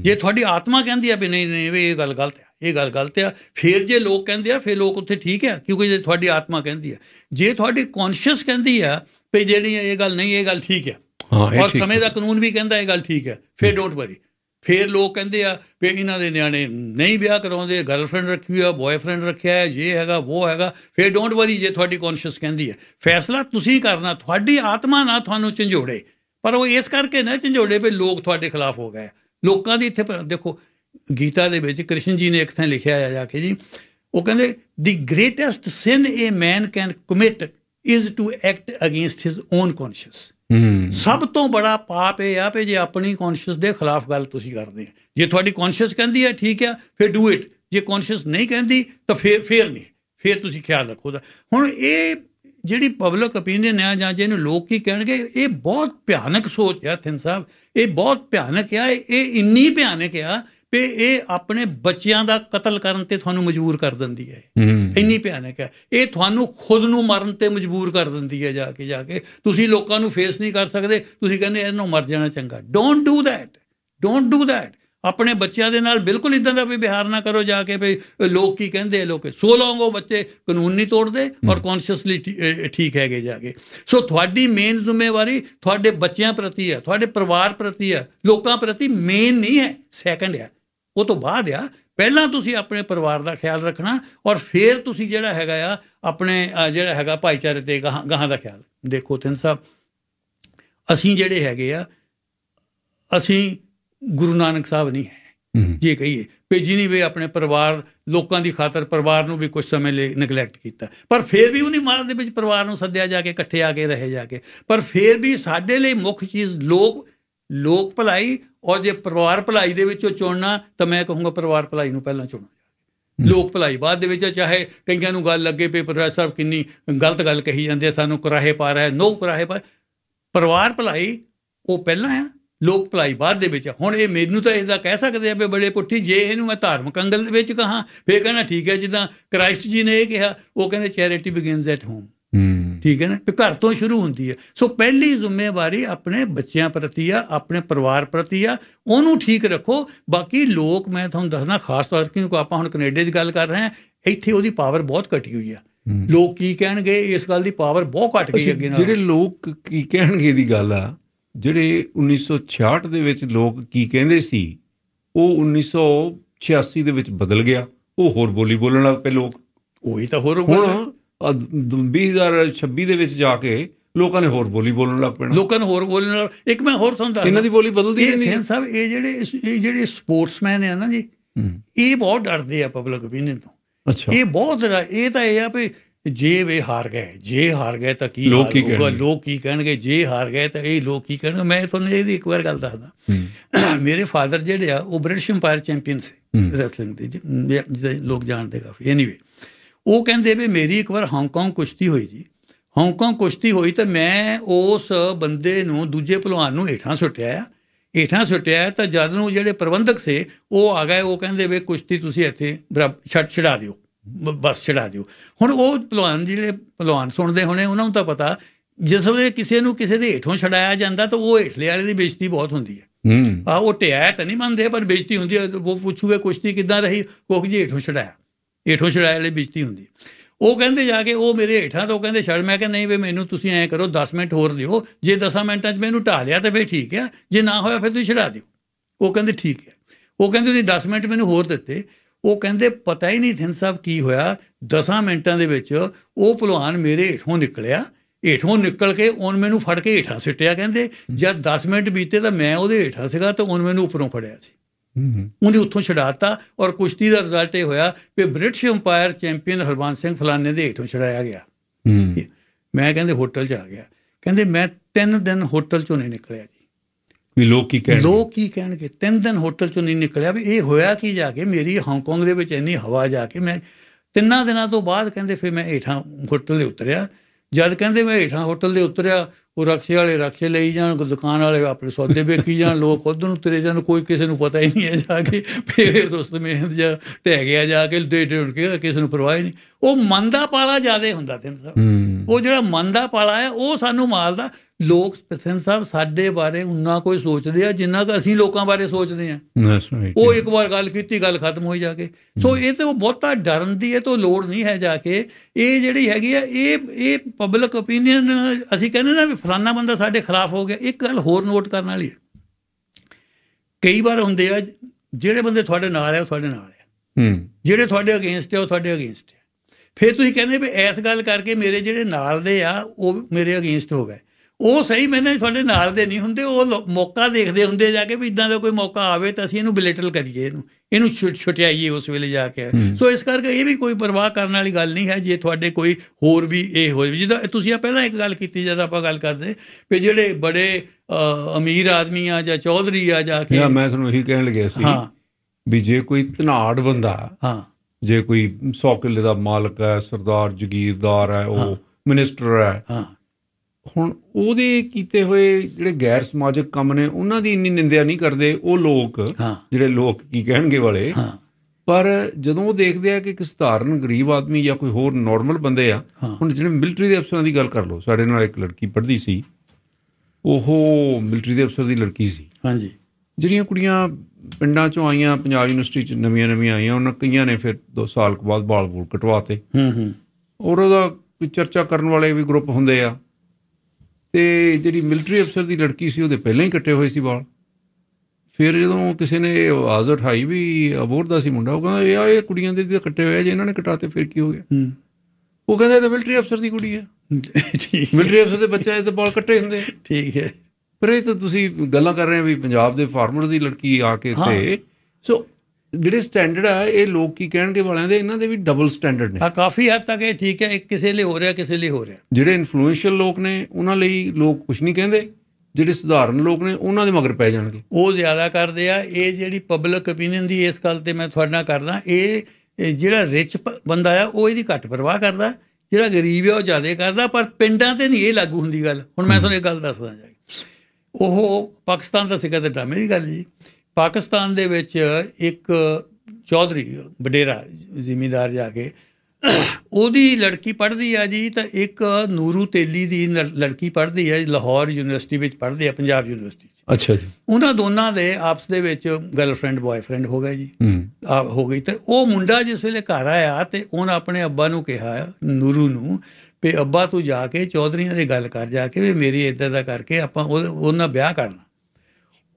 ਜੇ ਤੁਹਾਡੀ ਆਤਮਾ ਕਹਿੰਦੀ ਹੈ ਵੀ ਨਹੀਂ ਨਹੀਂ ਵੀ ਇਹ ਗੱਲ ਗਲਤ ਹੈ ਇਹ ਗੱਲ ਗਲਤ ਆ ਫੇਰ ਜੇ ਲੋਕ ਕਹਿੰਦੇ ਆ ਫੇਰ ਲੋਕ ਉੱਥੇ ਠੀਕ ਆ ਕਿਉਂਕਿ ਜੇ ਤੁਹਾਡੀ ਆਤਮਾ ਕਹਿੰਦੀ ਹੈ ਜੇ ਤੁਹਾਡੀ ਕੌਨਸ਼ੀਅਸ ਕਹਿੰਦੀ ਆ ਵੀ ਜਿਹੜੀ ਇਹ ਗੱਲ ਨਹੀਂ ਇਹ ਗੱਲ ਠੀਕ ਆ ਔਰ ਸਮੇਂ ਦਾ ਕਾਨੂੰਨ ਵੀ ਕਹਿੰਦਾ ਇਹ ਗੱਲ ਠੀਕ ਹੈ ਫੇਰ ਡੋਟ ਵਰੀ ਫਿਰ ਲੋਕ ਕਹਿੰਦੇ ਆ ਵੀ ਇਹਨਾਂ ਦੇ ਨਿਆਣੇ ਨਹੀਂ ਵਿਆਹ ਕਰਾਉਂਦੇ ਗਰਲਫ੍ਰੈਂਡ ਰੱਖੀ ਹੋਇਆ ਬॉयਫ੍ਰੈਂਡ ਰੱਖਿਆ ਹੈ ਇਹ ਹੈਗਾ ਉਹ ਹੈਗਾ ਫਿਰ ਡੋਂਟ ਵਰੀ ਜੇ ਤੁਹਾਡੀ ਕੌਨਸ਼ੀਅਸ ਕਹਿੰਦੀ ਹੈ ਫੈਸਲਾ ਤੁਸੀਂ ਕਰਨਾ ਤੁਹਾਡੀ ਆਤਮਾ ਨਾ ਤੁਹਾਨੂੰ ਝੰਜੋੜੇ ਪਰ ਉਹ ਇਸ ਕਰਕੇ ਨਾ ਝੰਜੋੜੇ ਵੀ ਲੋਕ ਤੁਹਾਡੇ ਖਿਲਾਫ ਹੋ ਗਏ ਲੋਕਾਂ ਦੀ ਇੱਥੇ ਦੇਖੋ ਗੀਤਾ ਦੇ ਵਿੱਚ ਕ੍ਰਿਸ਼ਨ ਜੀ ਨੇ ਇੱਕ ਥਾਂ ਲਿਖਿਆ ਆ ਜਾ ਕੇ ਜੀ ਉਹ ਕਹਿੰਦੇ the greatest sin a man can commit is to act against his own conscious ਸਭ ਤੋਂ ਬੜਾ ਪਾਪ ਇਹ ਆ ਕਿ ਜੇ ਆਪਣੀ ਕੌਨਸ਼ੀਅਸ ਦੇ ਖਿਲਾਫ ਗੱਲ ਤੁਸੀਂ ਕਰਦੇ ਆ ਜੇ ਤੁਹਾਡੀ ਕੌਨਸ਼ੀਅਸ ਕਹਿੰਦੀ ਹੈ ਠੀਕ ਹੈ ਫਿਰ ਡੂ ਇਟ ਜੇ ਕੌਨਸ਼ੀਅਸ ਨਹੀਂ ਕਹਿੰਦੀ ਤਾਂ ਫਿਰ ਫੇਰ ਨਹੀਂ ਫਿਰ ਤੁਸੀਂ ਖਿਆਲ ਰੱਖੋ ਦਾ ਹੁਣ ਇਹ ਜਿਹੜੀ ਪਬਲਿਕ ਓਪੀਨੀਅਨ ਆ ਜਾਂ ਜਿਹਨੂੰ ਲੋਕ ਕੀ ਕਹਿਣਗੇ ਇਹ ਬਹੁਤ ਭਿਆਨਕ ਸੋਚ ਹੈ ਥਿੰਨ ਸਾਹਿਬ ਇਹ ਬਹੁਤ ਭਿਆਨਕ ਆ ਇਹ ਇੰਨੀ ਭਿਆਨਕ ਹੈ ਵੀ ਇਹ ਆਪਣੇ ਬੱਚਿਆਂ ਦਾ ਕਤਲ ਕਰਨ ਤੇ ਤੁਹਾਨੂੰ ਮਜਬੂਰ ਕਰ ਦਿੰਦੀ ਹੈ ਇੰਨੀ ਭਿਆਨਕ ਹੈ ਇਹ ਤੁਹਾਨੂੰ ਖੁਦ ਨੂੰ ਮਰਨ ਤੇ ਮਜਬੂਰ ਕਰ ਦਿੰਦੀ ਹੈ ਜਾ ਕੇ ਜਾ ਕੇ ਤੁਸੀਂ ਲੋਕਾਂ ਨੂੰ ਫੇਸ ਨਹੀਂ ਕਰ ਸਕਦੇ ਤੁਸੀਂ ਕਹਿੰਦੇ ਇਹਨੂੰ ਮਰ ਜਾਣਾ ਚੰਗਾ don't do that don't do that ਆਪਣੇ ਬੱਚਿਆਂ ਦੇ ਨਾਲ ਬਿਲਕੁਲ ਇਦਾਂ ਦਾ ਵੀ ਵਿਹਾਰ ਨਾ ਕਰੋ ਜਾ ਕੇ ਵੀ ਲੋਕ ਕੀ ਕਹਿੰਦੇ ਲੋਕੇ ਸੋ ਲੌਂਗ ਉਹ ਬੱਚੇ ਕਾਨੂੰਨ ਨਹੀਂ ਤੋੜਦੇ ਔਰ ਕੌਨਸ਼ੀਅਸਲੀ ਠੀਕ ਹੈਗੇ ਜਾ ਕੇ ਸੋ ਤੁਹਾਡੀ ਮੇਨ ਜ਼ਿੰਮੇਵਾਰੀ ਤੁਹਾਡੇ ਬੱਚਿਆਂ ਪ੍ਰਤੀ ਹੈ ਤੁਹਾਡੇ ਪਰਿਵਾਰ ਪ੍ਰਤੀ ਹੈ ਲੋਕਾਂ ਪ੍ਰਤੀ ਮੇਨ ਨਹੀਂ ਹੈ ਸੈਕੰਡ ਹੈ ਉਹ ਤੋਂ ਬਾਅਦ ਆ ਪਹਿਲਾਂ ਤੁਸੀਂ ਆਪਣੇ ਪਰਿਵਾਰ ਦਾ ਖਿਆਲ ਰੱਖਣਾ ਔਰ ਫਿਰ ਤੁਸੀਂ ਜਿਹੜਾ ਹੈਗਾ ਆ ਆਪਣੇ ਜਿਹੜਾ ਹੈਗਾ ਭਾਈਚਾਰੇ ਤੇ ਗਾਹਾਂ ਦਾ ਖਿਆਲ ਦੇਖੋ ਤਿੰਨ ਸਾਹਿਬ ਅਸੀਂ ਜਿਹੜੇ ਹੈਗੇ ਆ ਅਸੀਂ ਗੁਰੂ ਨਾਨਕ ਸਾਹਿਬ ਨਹੀਂ ਹੈ ਜੇ ਕਹੀਏ ਭੇਜੀ ਨਹੀਂ ਵੀ ਆਪਣੇ ਪਰਿਵਾਰ ਲੋਕਾਂ ਦੀ ਖਾਤਰ ਪਰਿਵਾਰ ਨੂੰ ਵੀ ਕੁਝ ਸਮੇਂ ਲਈ ਨੈਗਲੈਕਟ ਕੀਤਾ ਪਰ ਫਿਰ ਵੀ ਉਹਨੇ ਮਾਰ ਦੇ ਵਿੱਚ ਪਰਿਵਾਰ ਨੂੰ ਸੱਦਿਆ ਜਾ ਕੇ ਇਕੱਠੇ ਆ ਕੇ ਰਹੇ ਜਾ ਕੇ ਪਰ ਫਿਰ ਵੀ ਸਾਡੇ ਲਈ ਮੁੱਖ ਚੀਜ਼ ਲੋਕ ਲੋਕ ਭਲਾਈ ਔਰ ਜੇ ਪਰਿਵਾਰ ਭਲਾਈ ਦੇ ਵਿੱਚੋਂ ਚੁਣਨਾ ਤਾਂ ਮੈਂ ਕਹੂੰਗਾ ਪਰਿਵਾਰ ਭਲਾਈ ਨੂੰ ਪਹਿਲਾਂ ਚੁਣੋ ਲੋਕ ਭਲਾਈ ਬਾਅਦ ਦੇ ਵਿੱਚ ਚਾਹੇ ਕਈਆਂ ਨੂੰ ਗੱਲ ਲੱਗੇ ਪਈ ਪ੍ਰੋਫੈਸਰ ਸਾਹਿਬ ਕਿੰਨੀ ਗਲਤ ਗੱਲ ਕਹੀ ਜਾਂਦੀ ਸਾਨੂੰ ਕਰਾਹੇ ਪਾ ਰਿਹਾ ਨੋ ਕਰਾਹੇ ਪਾ ਪਰਿਵਾਰ ਭਲਾਈ ਉਹ ਪਹਿਲਾਂ ਆ ਲੋਕ ਭਲਾਈ ਬਾਅਦ ਦੇ ਵਿੱਚ ਹੁਣ ਇਹ ਮੈਨੂੰ ਤਾਂ ਇਹਦਾ ਕਹਿ ਸਕਦੇ ਆ ਵੀ ਬੜੇ ਪੁੱਠੀ ਜੇ ਇਹਨੂੰ ਮੈਂ ਧਾਰਮਿਕ ਅੰਗਲ ਦੇ ਵਿੱਚ ਕਹਾ ਫੇਰ ਕਹਿੰਦਾ ਠੀਕ ਹੈ ਜਿੱਦਾਂ ਕ੍ਰਾਈਸਟ ਜੀ ਨੇ ਇਹ ਕਿਹਾ ਉਹ ਕਹਿੰਦੇ ਚੈਰਿਟੀ ਬਿਗਿਨਸ ਐਟ ਹੋਮ ਠੀਕ ਹੈ ਨਾ ਤੇ ਘਰ ਤੋਂ ਸ਼ੁਰੂ ਹੁੰਦੀ ਹੈ ਸੋ ਪਹਿਲੀ ਜ਼ਿੰਮੇਵਾਰੀ ਆਪਣੇ ਬੱਚਿਆਂ ਪ੍ਰਤੀ ਆ ਆਪਣੇ ਪਰਿਵਾਰ ਪ੍ਰਤੀ ਆ ਉਹਨੂੰ ਠੀਕ ਰੱਖੋ ਬਾਕੀ ਲੋਕ ਮੈਂ ਤੁਹਾਨੂੰ ਦੱਸਣਾ ਖਾਸ ਤੌਰ ਕਿਉਂਕਿ ਆਪਾਂ ਹੁਣ ਕੈਨੇਡਾ ਦੀ ਗੱਲ ਕਰ ਰਹੇ ਹਾਂ ਇੱਥੇ ਉਹਦੀ ਪਾਵਰ ਬਹੁਤ ਘਟੀ ਹੋਈ ਆ ਲੋਕ ਕੀ ਕਹਿਣਗੇ ਇਸ ਗੱਲ ਦੀ ਪਾਵਰ ਬਹੁਤ ਘਟ ਗਈ ਅੱਗੇ ਨਾਲ ਜਿਹੜੇ ਲੋਕ ਕੀ ਕਹਿਣਗੇ ਦੀ ਗੱਲ ਆ ਜਿਹੜੇ 1966 ਦੇ ਵਿੱਚ ਲੋਕ ਕੀ ਕਹਿੰਦੇ ਸੀ ਉਹ 1986 ਦੇ ਵਿੱਚ ਬਦਲ ਗਿਆ ਉਹ ਹੋਰ ਬੋਲੀ ਬੋਲਣ ਲੱਗ ਪਏ ਲੋਕ ਉਹੀ ਤਾਂ ਹੋਰ ਹੋ ਗਿਆ 2026 ਦੇ ਵਿੱਚ ਜਾ ਕੇ ਲੋਕਾਂ ਨੇ ਹੋਰ ਬੋਲੀ ਬੋਲਣ ਲੱਗ ਪੈਣਾ ਲੋਕਾਂ ਨੇ ਹੋਰ ਬੋਲਣ ਨਾਲ ਇੱਕ ਮੈਂ ਹੋਰ ਤੁਹਾਨੂੰ ਦੱਸਦਾ ਇਹਨਾਂ ਦੀ ਬੋਲੀ ਬਦਲਦੀ ਨਹੀਂ ਹੈ ਸਾਹਿਬ ਇਹ ਜਿਹੜੇ ਇਹ ਜਿਹੜੇ ਸਪੋਰਟਸਮੈਨ ਆ ਨਾ ਜੀ ਇਹ ਬਹੁਤ ਡਰਦੇ ਆ ਪਬਲਿਕ ਓਪੀਨੀਅਨ ਤੋਂ ਅੱਛਾ ਇਹ ਬਹੁਤ ਇਹ ਤਾਂ ਇਹ ਆ ਵੀ ਜੇ ਵੇ ਹਾਰ ਗਏ ਜੇ ਹਾਰ ਗਏ ਤਾਂ ਕੀ ਹੋਊਗਾ ਲੋਕ ਕੀ ਕਹਿਣਗੇ ਜੇ ਹਾਰ ਗਏ ਤਾਂ ਇਹ ਲੋਕ ਕੀ ਕਹਿਣਗੇ ਮੈਂ ਤੁਹਾਨੂੰ ਇਹਦੀ ਇੱਕ ਵਾਰ ਗੱਲ ਦੱਸਦਾ ਮੇਰੇ ਫਾਦਰ ਜਿਹੜੇ ਆ ਉਹ ਬ੍ਰਿਟਿਸ਼ ਐਮਪਾਇਰ ਚੈਂਪੀਅਨ ਸੀ ਰੈਸਲਿੰਗ ਦੇ ਲੋਕ ਜਾਣਦੇ ਕਾਫੀ ਐਨੀਵੇ ਉਹ ਕਹਿੰਦੇ ਵੀ ਮੇਰੀ ਇੱਕ ਵਾਰ ਹਾਂਗਕਾਂਗ ਕੁਸ਼ਤੀ ਹੋਈ ਜੀ ਹਾਂਗਕਾਂਗ ਕੁਸ਼ਤੀ ਹੋਈ ਤਾਂ ਮੈਂ ਉਸ ਬੰਦੇ ਨੂੰ ਦੂਜੇ ਪਹਿਲਵਾਨ ਨੂੰ ਏਠਾਂ ਸੁੱਟਿਆ ਏਠਾਂ ਸੁੱਟਿਆ ਤਾਂ ਜਦ ਨੂੰ ਜਿਹੜੇ ਪ੍ਰਬੰਧਕ ਸੇ ਉਹ ਆ ਗਏ ਉਹ ਕਹਿੰਦੇ ਵੀ ਕੁਸ਼ਤੀ ਤੁਸੀਂ ਇੱਥੇ ਛੱਡ ਛੜਾ ਦਿਓ ਬਸ ਛੜਾ ਦਿਓ ਹੁਣ ਉਹ ਪਹਿਲਵਾਨ ਜਿਹੜੇ ਪਹਿਲਵਾਨ ਸੁਣਦੇ ਹੋਣੇ ਉਹਨਾਂ ਨੂੰ ਤਾਂ ਪਤਾ ਜਿਸ ਵੇਲੇ ਕਿਸੇ ਨੂੰ ਕਿਸੇ ਦੇ ਏਠੋਂ ਛੜਾਇਆ ਜਾਂਦਾ ਤਾਂ ਉਹ ਏਠਲੇ ਵਾਲੇ ਦੀ ਬੇਇੱਜ਼ਤੀ ਬਹੁਤ ਹੁੰਦੀ ਹੈ ਹੂੰ ਆ ਉਹ ਟਿਆ ਤਾਂ ਨਹੀਂ ਮੰਨਦੇ ਪਰ ਬੇਇੱਜ਼ਤੀ ਹੁੰਦੀ ਹੈ ਉਹ ਪੁੱਛੂਗਾ ਕੁਸ਼ਤੀ ਕਿੱਦਾਂ ਰਹੀ ਕੋਕ ਜੀ ਏਠੋਂ ਛੜਾਇਆ ਏਠੋ ਛੜਾਏ ਲਈ ਬਿਜਤੀ ਹੁੰਦੀ ਉਹ ਕਹਿੰਦੇ ਜਾ ਕੇ ਉਹ ਮੇਰੇ ਹੇਠਾਂ ਤੋਂ ਕਹਿੰਦੇ ਛੜ ਮੈਂ ਕਿ ਨਹੀਂ ਵੇ ਮੈਨੂੰ ਤੁਸੀਂ ਐਂ ਕਰੋ 10 ਮਿੰਟ ਹੋਰ ਦਿਓ ਜੇ 10 ਮਿੰਟਾਂ 'ਚ ਮੈਨੂੰ ਢਾ ਲਿਆ ਤਾਂ ਫੇ ਠੀਕ ਆ ਜੇ ਨਾ ਹੋਇਆ ਫਿਰ ਤੁਸੀਂ ਛੜਾ ਦਿਓ ਉਹ ਕਹਿੰਦੇ ਠੀਕ ਹੈ ਉਹ ਕਹਿੰਦੇ ਤੁਸੀਂ 10 ਮਿੰਟ ਮੈਨੂੰ ਹੋਰ ਦਿੱਤੇ ਉਹ ਕਹਿੰਦੇ ਪਤਾ ਹੀ ਨਹੀਂ ਥਿੰਨ ਸਾਹਿਬ ਕੀ ਹੋਇਆ 10 ਮਿੰਟਾਂ ਦੇ ਵਿੱਚ ਉਹ ਭਲਵਾਨ ਮੇਰੇ ਹੇਠੋਂ ਨਿਕਲਿਆ ਹੇਠੋਂ ਨਿਕਲ ਕੇ ਉਹਨ ਮੈਨੂੰ ਫੜ ਕੇ ਹੇਠਾਂ ਸਿੱਟਿਆ ਕਹਿੰਦੇ ਜਦ 10 ਮਿੰਟ ਬੀਤੇ ਤਾਂ ਮੈਂ ਉਹਦੇ ਹੇਠਾਂ ਸੀਗਾ ਤਾਂ ਉਹਨ ਮੈਨੂੰ ਉੱਪਰੋਂ ਫੜਿਆ ਸੀ ਉਹਨੇ ਉੱਥੋਂ ਛਡਾਤਾ ਔਰ ਕੁਸ਼ਤੀ ਦਾ ਰਿਜ਼ਲਟ ਇਹ ਹੋਇਆ ਕਿ British Empire champion Harbans Singh ਫਲਾਨੇ ਦੇ ਹੇਠੋਂ ਛਡਾਇਆ ਗਿਆ ਮੈਂ ਕਹਿੰਦੇ ਹੋਟਲ 'ਚ ਆ ਗਿਆ ਕਹਿੰਦੇ ਮੈਂ 3 ਦਿਨ ਹੋਟਲ 'ਚੋਂ ਨਹੀਂ ਨਿਕਲਿਆ ਜੀ ਵੀ ਲੋਕ ਕੀ ਕਹਿਣਗੇ ਲੋਕ ਕੀ ਕਹਿਣਗੇ 3 ਦਿਨ ਹੋਟਲ 'ਚੋਂ ਨਹੀਂ ਨਿਕਲਿਆ ਵੀ ਇਹ ਹੋਇਆ ਕੀ ਜਾ ਕੇ ਮੇਰੀ ਹਾਂਗਕਾਂਗ ਦੇ ਵਿੱਚ ਇੰਨੀ ਹਵਾ ਜਾ ਕੇ ਮੈਂ ਤਿੰਨਾਂ ਦਿਨਾਂ ਤੋਂ ਬਾਅਦ ਕਹਿੰਦੇ ਫਿਰ ਮੈਂ ਹੇਠਾਂ ਹੋਟਲ ਦੇ ਉਤਰਿਆ ਜਦ ਕਹਿੰਦੇ ਮੈਂ ਹੇਠਾਂ ਹੋਟਲ ਦੇ ਉਤਰਿਆ ਉਹ ਰੱਖੇ ਵਾਲੇ ਰੱਖੇ ਲਈ ਜਾਣ ਕੋ ਦੁਕਾਨ ਵਾਲੇ ਆਪਣੇ ਸੌਦੇ ਵੇਚੀ ਜਾਣ ਲੋਕ ਉਧਰ ਨੂੰ ਤਰੇ ਜਾਣ ਕੋਈ ਕਿਸੇ ਨੂੰ ਪਤਾ ਹੀ ਨਹੀਂ ਹੈ ਜਾ ਕੇ ਫੇਰ ਦੋਸਤ ਮਿਹਨਤ ਜਾ ਟਹਿ ਗਿਆ ਜਾ ਕੇ ਦੇ ਢੁਣ ਕੇ ਕਿਸੇ ਨੂੰ ਪਰਵਾਹ ਹੀ ਨਹੀਂ ਉਹ ਮੰਦਾ ਪਾਲਾ ਜ਼ਿਆਦਾ ਹੁੰਦਾ ਤੈਨੂੰ ਸਾਹਿਬ ਉਹ ਜਿਹੜਾ ਮਨ ਦਾ ਪਾਲਾ ਹੈ ਉਹ ਸਾਨੂੰ ਮਾਲਦਾ ਲੋਕ ਸਿੰਘ ਸਾਹਿਬ ਸਾਡੇ ਬਾਰੇ ਉਨਾ ਕੋਈ ਸੋਚਦੇ ਆ ਜਿੰਨਾ ਕਿ ਅਸੀਂ ਲੋਕਾਂ ਬਾਰੇ ਸੋਚਦੇ ਆ ਉਹ ਇੱਕ ਵਾਰ ਗੱਲ ਕੀਤੀ ਗੱਲ ਖਤਮ ਹੋਈ ਜਾ ਕੇ ਸੋ mm. ਇਹ ਤੇ ਬਹੁਤਾ ਡਰਨ ਦੀ ਇਹ ਤੋਂ ਲੋੜ ਨਹੀਂ ਹੈ ਜਾ ਕੇ ਇਹ ਜਿਹੜੀ ਹੈਗੀ ਆ ਇਹ ਇਹ ਪਬਲਿਕ opinion ਅਸੀਂ ਕਹਿੰਦੇ ਨਾ ਵੀ ਫਲਾਨਾ ਬੰਦਾ ਸਾਡੇ ਖਿਲਾਫ ਹੋ ਗਿਆ ਇੱਕ ਗੱਲ ਹੋਰ ਨੋਟ ਕਰਨ ਵਾਲੀ ਹੈ ਕਈ ਵਾਰ ਹੁੰਦੇ ਆ ਜਿਹੜੇ ਬੰਦੇ ਤੁਹਾਡੇ ਨਾਲ ਆ ਉਹ ਤੁਹਾਡੇ ਨਾਲ ਆ mm. ਜਿਹੜੇ ਤੁਹਾਡੇ ਅਗੇਂਸਟ ਆ ਉਹ ਤੁਹਾਡੇ ਅਗੇਂਸਟ ਆ ਫਿਰ ਤੁਸੀਂ ਕਹਿੰਦੇ ਵੀ ਐਸ ਗੱਲ ਕਰਕੇ ਮੇਰੇ ਜਿਹੜੇ ਨਾਲ ਦੇ ਆ ਉਹ ਮੇਰੇ ਅਗੇਂਸਟ ਹੋ ਗਏ ਉਹ ਸਹੀ ਮੈਨੇ ਤੁਹਾਡੇ ਨਾਲ ਦੇ ਨਹੀਂ ਹੁੰਦੇ ਉਹ ਮੌਕਾ ਦੇਖਦੇ ਹੁੰਦੇ ਜਾ ਕੇ ਵੀ ਇਦਾਂ ਦਾ ਕੋਈ ਮੌਕਾ ਆਵੇ ਤਾਂ ਅਸੀਂ ਇਹਨੂੰ ਬਲਿਟਲ ਕਰੀਏ ਇਹਨੂੰ ਇਹਨੂੰ ਛੁਟਿਆਈਏ ਉਸ ਵੇਲੇ ਜਾ ਕੇ ਸੋ ਇਸ ਕਰਕੇ ਇਹ ਵੀ ਕੋਈ ਪਰਵਾਹ ਕਰਨ ਵਾਲੀ ਗੱਲ ਨਹੀਂ ਹੈ ਜੇ ਤੁਹਾਡੇ ਕੋਈ ਹੋਰ ਵੀ ਇਹ ਹੋਵੇ ਜਿੱਦਾਂ ਤੁਸੀਂ ਆ ਪਹਿਲਾਂ ਇੱਕ ਗੱਲ ਕੀਤੀ ਜਦ ਆਪਾਂ ਗੱਲ ਕਰਦੇ ਵੀ ਜਿਹੜੇ ਬੜੇ ਅਮੀਰ ਆਦਮੀ ਆ ਜਾਂ ਚੌਧਰੀ ਆ ਜਾ ਕੇ ਮੈਂ ਤੁਹਾਨੂੰ ਇਹੀ ਕਹਿਣ ਲੱਗਿਆ ਸੀ ਵੀ ਜੇ ਕੋਈ ਧਨਾੜ ਬੰਦਾ ਹਾਂ ਜੇ ਕੋਈ 100 ਕਿੱਲੇ ਦਾ ਮਾਲਕ ਹੈ ਸਰਦਾਰ ਜ਼ਗੀਰਦਾਰ ਹੈ ਉਹ ਮਿਨਿਸਟਰ ਹੈ ਹਾਂ ਹੁਣ ਉਹਦੇ ਕੀਤੇ ਹੋਏ ਜਿਹੜੇ ਗੈਰ ਸਮਾਜਿਕ ਕੰਮ ਨੇ ਉਹਨਾਂ ਦੀ ਇੰਨੀ ਨਿੰਦਿਆ ਨਹੀਂ ਕਰਦੇ ਉਹ ਲੋਕ ਜਿਹੜੇ ਲੋਕ ਕੀ ਕਹਿਣਗੇ ਵਾਲੇ ਪਰ ਜਦੋਂ ਉਹ ਦੇਖਦੇ ਆ ਕਿ ਕਿਸ ਧਾਰਨ ਗਰੀਬ ਆਦਮੀ ਜਾਂ ਕੋਈ ਹੋਰ ਨਾਰਮਲ ਬੰਦੇ ਆ ਹੁਣ ਜਿਹੜੇ ਮਿਲਟਰੀ ਦੇ ਅਫਸਰਾਂ ਦੀ ਗੱਲ ਕਰ ਲਓ ਸਾਡੇ ਨਾਲ ਇੱਕ ਲੜਕੀ ਪੜ੍ਹਦੀ ਸੀ ਉਹ ਮਿਲਟਰੀ ਦੇ ਅਫਸਰ ਦੀ ਲੜਕੀ ਸੀ ਹਾਂਜੀ ਜਿਹੜੀਆਂ ਕੁੜੀਆਂ ਪਿੰਡਾਂ ਚੋਂ ਆਈਆਂ ਪੰਜਾਬ ਯੂਨੀਵਰਸਿਟੀ ਚ ਨਵੀਆਂ ਨਵੀਆਂ ਆਈਆਂ ਉਹਨਾਂ ਕਈਆਂ ਨੇ ਫਿਰ 2 ਸਾਲ ਕੁ ਬਾਅਦ ਬਾਲ ਬੂਲ ਕਟਵਾਤੇ ਹੂੰ ਹੂੰ ਔਰ ਉਹਦਾ ਚਰਚਾ ਕਰਨ ਵਾਲੇ ਵੀ ਗਰੁੱਪ ਹੁੰਦੇ ਆ ਤੇ ਜਿਹੜੀ ਮਿਲਟਰੀ ਅਫਸਰ ਦੀ ਲੜਕੀ ਸੀ ਉਹਦੇ ਪਹਿਲਾਂ ਹੀ ਕੱਟੇ ਹੋਏ ਸੀ ਵਾਲ ਫਿਰ ਜਦੋਂ ਕਿਸੇ ਨੇ ਆਵਾਜ਼ ਉਠਾਈ ਵੀ ਅਬੋਰ ਦਾ ਸੀ ਮੁੰਡਾ ਉਹ ਕਹਿੰਦਾ ਯਾ ਇਹ ਕੁੜੀਆਂ ਦੇ ਕੱਟੇ ਹੋਏ ਜੇ ਇਹਨਾਂ ਨੇ ਕਟਾਤੇ ਫਿਰ ਕੀ ਹੋ ਗਿਆ ਹੂੰ ਉਹ ਕਹਿੰਦਾ ਇਹ ਤਾਂ ਮਿਲਟਰੀ ਅਫਸਰ ਦੀ ਕੁੜੀ ਹੈ ਠੀਕ ਮਿਲਟਰੀ ਅਫਸਰ ਦੇ ਬੱਚੇ ਇਹ ਤਾਂ ਬਾਲ ਕੱਟੇ ਹੁੰਦੇ ਠੀਕ ਹੈ ਪਰ ਇਹ ਤਾਂ ਤੁਸੀਂ ਗੱਲਾਂ ਕਰ ਰਹੇ ਹੋ ਵੀ ਪੰਜਾਬ ਦੇ ਫਾਰਮਰ ਦੀ ਲੜਕੀ ਆ ਕੇ ਤੇ ਸੋ ਜਿਹੜੇ ਸਟੈਂਡਰਡ ਆ ਇਹ ਲੋਕ ਕੀ ਕਹਿਣਗੇ ਵਾਲਿਆਂ ਦੇ ਇਹਨਾਂ ਦੇ ਵੀ ਡਬਲ ਸਟੈਂਡਰਡ ਨੇ ਆ ਕਾਫੀ ਹੱਦ ਤੱਕ ਇਹ ਠੀਕ ਹੈ ਕਿਸੇ ਲਈ ਹੋ ਰਿਹਾ ਕਿਸੇ ਲਈ ਹੋ ਰਿਹਾ ਜਿਹੜੇ ਇਨਫਲੂਐਂਸ਼ੀਅਲ ਲੋਕ ਨੇ ਉਹਨਾਂ ਲਈ ਲੋਕ ਕੁਝ ਨਹੀਂ ਕਹਿੰਦੇ ਜਿਹੜੇ ਸਧਾਰਨ ਲੋਕ ਨੇ ਉਹਨਾਂ ਦੇ ਮਗਰ ਪੈ ਜਾਣਗੇ ਉਹ ਜ਼ਿਆਦਾ ਕਰਦੇ ਆ ਇਹ ਜਿਹੜੀ ਪਬਲਿਕ opinion ਦੀ ਇਸ ਗੱਲ ਤੇ ਮੈਂ ਤੁਹਾਡੇ ਨਾਲ ਕਰਦਾ ਇਹ ਜਿਹੜਾ ਰਿਚ ਬੰਦਾ ਆ ਉਹ ਇਹਦੀ ਘੱਟ ਪਰਵਾਹ ਕਰਦਾ ਜਿਹੜਾ ਗਰੀਬ ਆ ਉਹ ਜ਼ਿਆਦਾ ਕਰਦਾ ਪਰ ਪਿੰਡਾਂ ਤੇ ਨਹੀਂ ਇਹ ਲਾਗੂ ਹੁੰਦੀ ਗੱਲ ਹੁਣ ਮੈਂ ਤੁਹਾਨੂੰ ਇੱਕ ਗੱਲ ਦੱਸਦਾ ਜੀ ਉਹ ਪਾਕਿਸਤਾਨ ਦਾ ਸਿੱਕਾ ਤੇ ਡਰਾਮੇ ਦੀ ਗੱਲ ਜੀ ਪਾਕਿਸਤਾਨ ਦੇ ਵਿੱਚ ਇੱਕ ਚੌਧਰੀ ਬਡੇਰਾ ਜ਼ਿਮੀਦਾਰ ਜਾ ਕੇ ਉਹਦੀ ਲੜਕੀ ਪੜ੍ਹਦੀ ਆ ਜੀ ਤਾਂ ਇੱਕ ਨੂਰੂ ਤੇਲੀ ਦੀ ਲੜਕੀ ਪੜ੍ਹਦੀ ਆ ਲਾਹੌਰ ਯੂਨੀਵਰਸਿਟੀ ਵਿੱਚ ਪੜ੍ਹਦੀ ਆ ਪੰਜਾਬ ਯੂਨੀਵਰਸਿਟੀ ਅੱਛਾ ਜੀ ਉਹਨਾਂ ਦੋਨਾਂ ਦੇ ਆਪਸ ਦੇ ਵਿੱਚ ਗਰਲਫ੍ਰੈਂਡ ਬॉयਫ੍ਰੈਂਡ ਹੋ ਗਏ ਜੀ ਹੋ ਗਈ ਤੇ ਉਹ ਮੁੰਡਾ ਜਿਸ ਵੇਲੇ ਘਰ ਆਇਆ ਤੇ ਉਹਨ ਆਪਣੇ ਅੱਬਾ ਨੂੰ ਕਿਹਾ ਨੂਰੂ ਨੂੰ ਵੀ ਅੱਬਾ ਤੂੰ ਜਾ ਕੇ ਚੌਧਰੀਆਂ ਦੇ ਗੱਲ ਕਰ ਜਾ ਕੇ ਵੀ ਮੇਰੀ ਇੱਦਾਂ ਦਾ ਕਰਕੇ ਆਪਾਂ ਉਹਨਾਂ ਵਿਆਹ ਕਰਨਾ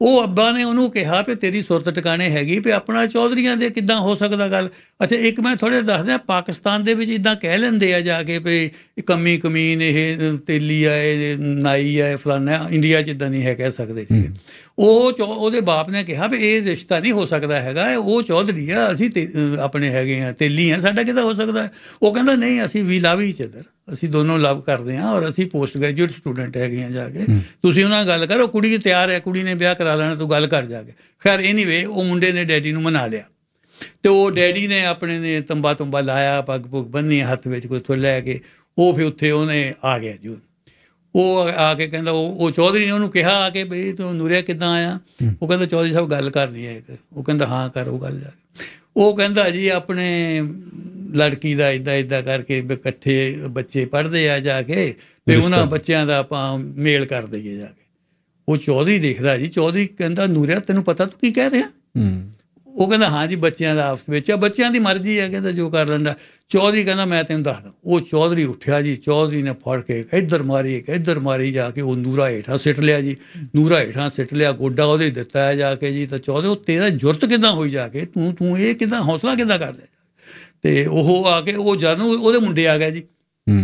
ਉਹ ਅੱਬਾ ਨੇ ਉਹਨੂੰ ਕਿਹਾ ਵੀ ਤੇਰੀ ਸੁਰਤ ਟਿਕਾਣੇ ਹੈਗੀ ਵੀ ਆਪਣਾ ਚੌਧਰੀਆਂ ਦੇ ਕਿੱਦਾਂ ਹੋ ਸਕਦਾ ਗੱਲ ਅੱਛਾ ਇੱਕ ਮੈਂ ਥੋੜੇ ਦੱਸਦਾ ਪਾਕਿਸਤਾਨ ਦੇ ਵਿੱਚ ਇਦਾਂ ਕਹਿ ਲੈਂਦੇ ਆ ਜਾ ਕੇ ਵੀ ਕਮੀ ਕਮੀਨ ਇਹ ਤੇਲੀ ਆਏ ਨਾਈ ਆਏ ਫਲਾਨਾ ਇੰਡੀਆ 'ਚ ਇਦਾਂ ਨਹੀਂ ਹੈ ਕਹਿ ਸਕਦੇ ਠੀਕ ਉਹ ਉਹਦੇ ਬਾਪ ਨੇ ਕਿਹਾ ਵੀ ਇਹ ਰਿਸ਼ਤਾ ਨਹੀਂ ਹੋ ਸਕਦਾ ਹੈਗਾ ਉਹ ਚੌਧਰੀ ਆ ਅਸੀਂ ਆਪਣੇ ਹੈਗੇ ਆ ਤੇਲੀ ਆ ਸਾਡਾ ਕਿਦਾ ਹੋ ਸਕਦਾ ਉਹ ਕਹਿੰਦਾ ਨਹੀਂ ਅਸੀਂ ਵੀ ਲਵ ਈਚ ਅਦਰ ਅਸੀਂ ਦੋਨੋਂ ਲਵ ਕਰਦੇ ਆ ਔਰ ਅਸੀਂ ਪੋਸਟ ਗ੍ਰੈਜੂਏਟ ਸਟੂਡੈਂਟ ਹੈਗੇ ਆ ਜਾ ਕੇ ਤੁਸੀਂ ਉਹਨਾਂ ਨਾਲ ਗੱਲ ਕਰੋ ਕੁੜੀ ਤਿਆਰ ਹੈ ਕੁੜੀ ਨੇ ਵਿਆਹ ਕਰਾ ਲੈਣਾ ਤੂੰ ਗੱਲ ਕਰ ਜਾ ਕੇ ਖੈਰ ਐਨੀਵੇ ਉਹ ਮੁੰਡੇ ਨੇ ਡੈਡੀ ਨੂੰ ਮਨਾ ਲਿਆ ਤੇ ਉਹ ਡੈਡੀ ਨੇ ਆਪਣੇ ਨੇ ਤੰਬਾ ਤੰਬਾ ਲਾਇਆ ਪੱਗ ਪੁੱਗ ਬੰਨੀ ਹੱਥ ਵਿੱਚ ਕੋਈ ਥੋ ਲੈ ਕੇ ਉਹ ਫਿਰ ਉੱਥੇ ਉਹਨੇ ਆ ਗਿਆ ਜੂ ਉਹ ਆ ਕੇ ਕਹਿੰਦਾ ਉਹ ਉਹ ਚੌਧਰੀ ਨੇ ਉਹਨੂੰ ਕਿਹਾ ਆ ਕੇ ਬਈ ਤੂੰ ਨੂਰਿਆ ਕਿੱਦਾਂ ਆਇਆ ਉਹ ਕਹਿੰਦਾ ਚੌਧਰੀ ਸਾਹਿਬ ਗੱਲ ਕਰਨੀ ਹੈ ਇੱਕ ਉਹ ਕਹਿੰਦਾ ਹਾਂ ਕਰ ਉਹ ਗੱਲ ਜਾ ਉਹ ਕਹਿੰਦਾ ਜੀ ਆਪਣੇ ਲੜਕੀ ਦਾ ਇਦਾਂ ਇਦਾਂ ਕਰਕੇ ਇਕੱਠੇ ਬੱਚੇ ਪੜਦੇ ਆ ਜਾ ਕੇ ਤੇ ਉਹਨਾਂ ਬੱਚਿਆਂ ਦਾ ਆਪਾਂ ਮੇਲ ਕਰ ਦਈਏ ਜਾ ਕੇ ਉਹ ਚੌਧਰੀ ਦੇਖਦਾ ਜੀ ਚੌਧਰੀ ਕਹਿੰਦਾ ਨੂਰਿਆ ਤੈਨੂੰ ਪਤਾ ਤੂੰ ਕੀ ਕਹਿ ਰਿਹਾ ਹੂੰ ਉਹ ਕਹਿੰਦਾ ਹਾਂ ਜੀ ਬੱਚਿਆਂ ਦਾ ਆਪਸ ਵਿੱਚ ਆ ਬੱਚਿਆਂ ਦੀ ਮਰਜ਼ੀ ਆ ਕਹਿੰਦਾ ਜੋ ਕਰ ਲੈਂਦਾ ਚੌਧਰੀ ਕਹਿੰਦਾ ਮੈਂ ਤੈਨੂੰ ਦੱਸਦਾ ਉਹ ਚੌਧਰੀ ਉੱਠਿਆ ਜੀ ਚੌਧਰੀ ਨੇ ਫੜ ਕੇ ਇੱਧਰ ਮਾਰੀ ਇੱਕ ਇੱਧਰ ਮਾਰੀ ਜਾ ਕੇ ਉਹ ਨੂਰਾ ਹੇਠਾਂ ਸਿੱਟ ਲਿਆ ਜੀ ਨੂਰਾ ਹੇਠਾਂ ਸਿੱਟ ਲਿਆ ਗੋਡਾ ਉਹਦੇ ਦਿੱਤਾ ਜਾ ਕੇ ਜੀ ਤਾਂ ਚੌਧਰੀ ਉਹ ਤੇਰਾ ਜੁਰਤ ਕਿਦਾਂ ਹੋਈ ਜਾ ਕੇ ਤੂੰ ਤੂੰ ਇਹ ਕਿਦਾਂ ਹੌਸਲਾ ਕਿਦਾਂ ਕਰ ਲਿਆ ਤੇ ਉਹ ਆ ਕੇ ਉਹ ਜਦੋਂ ਉਹਦੇ ਮੁੰਡੇ ਆ ਗਏ ਜੀ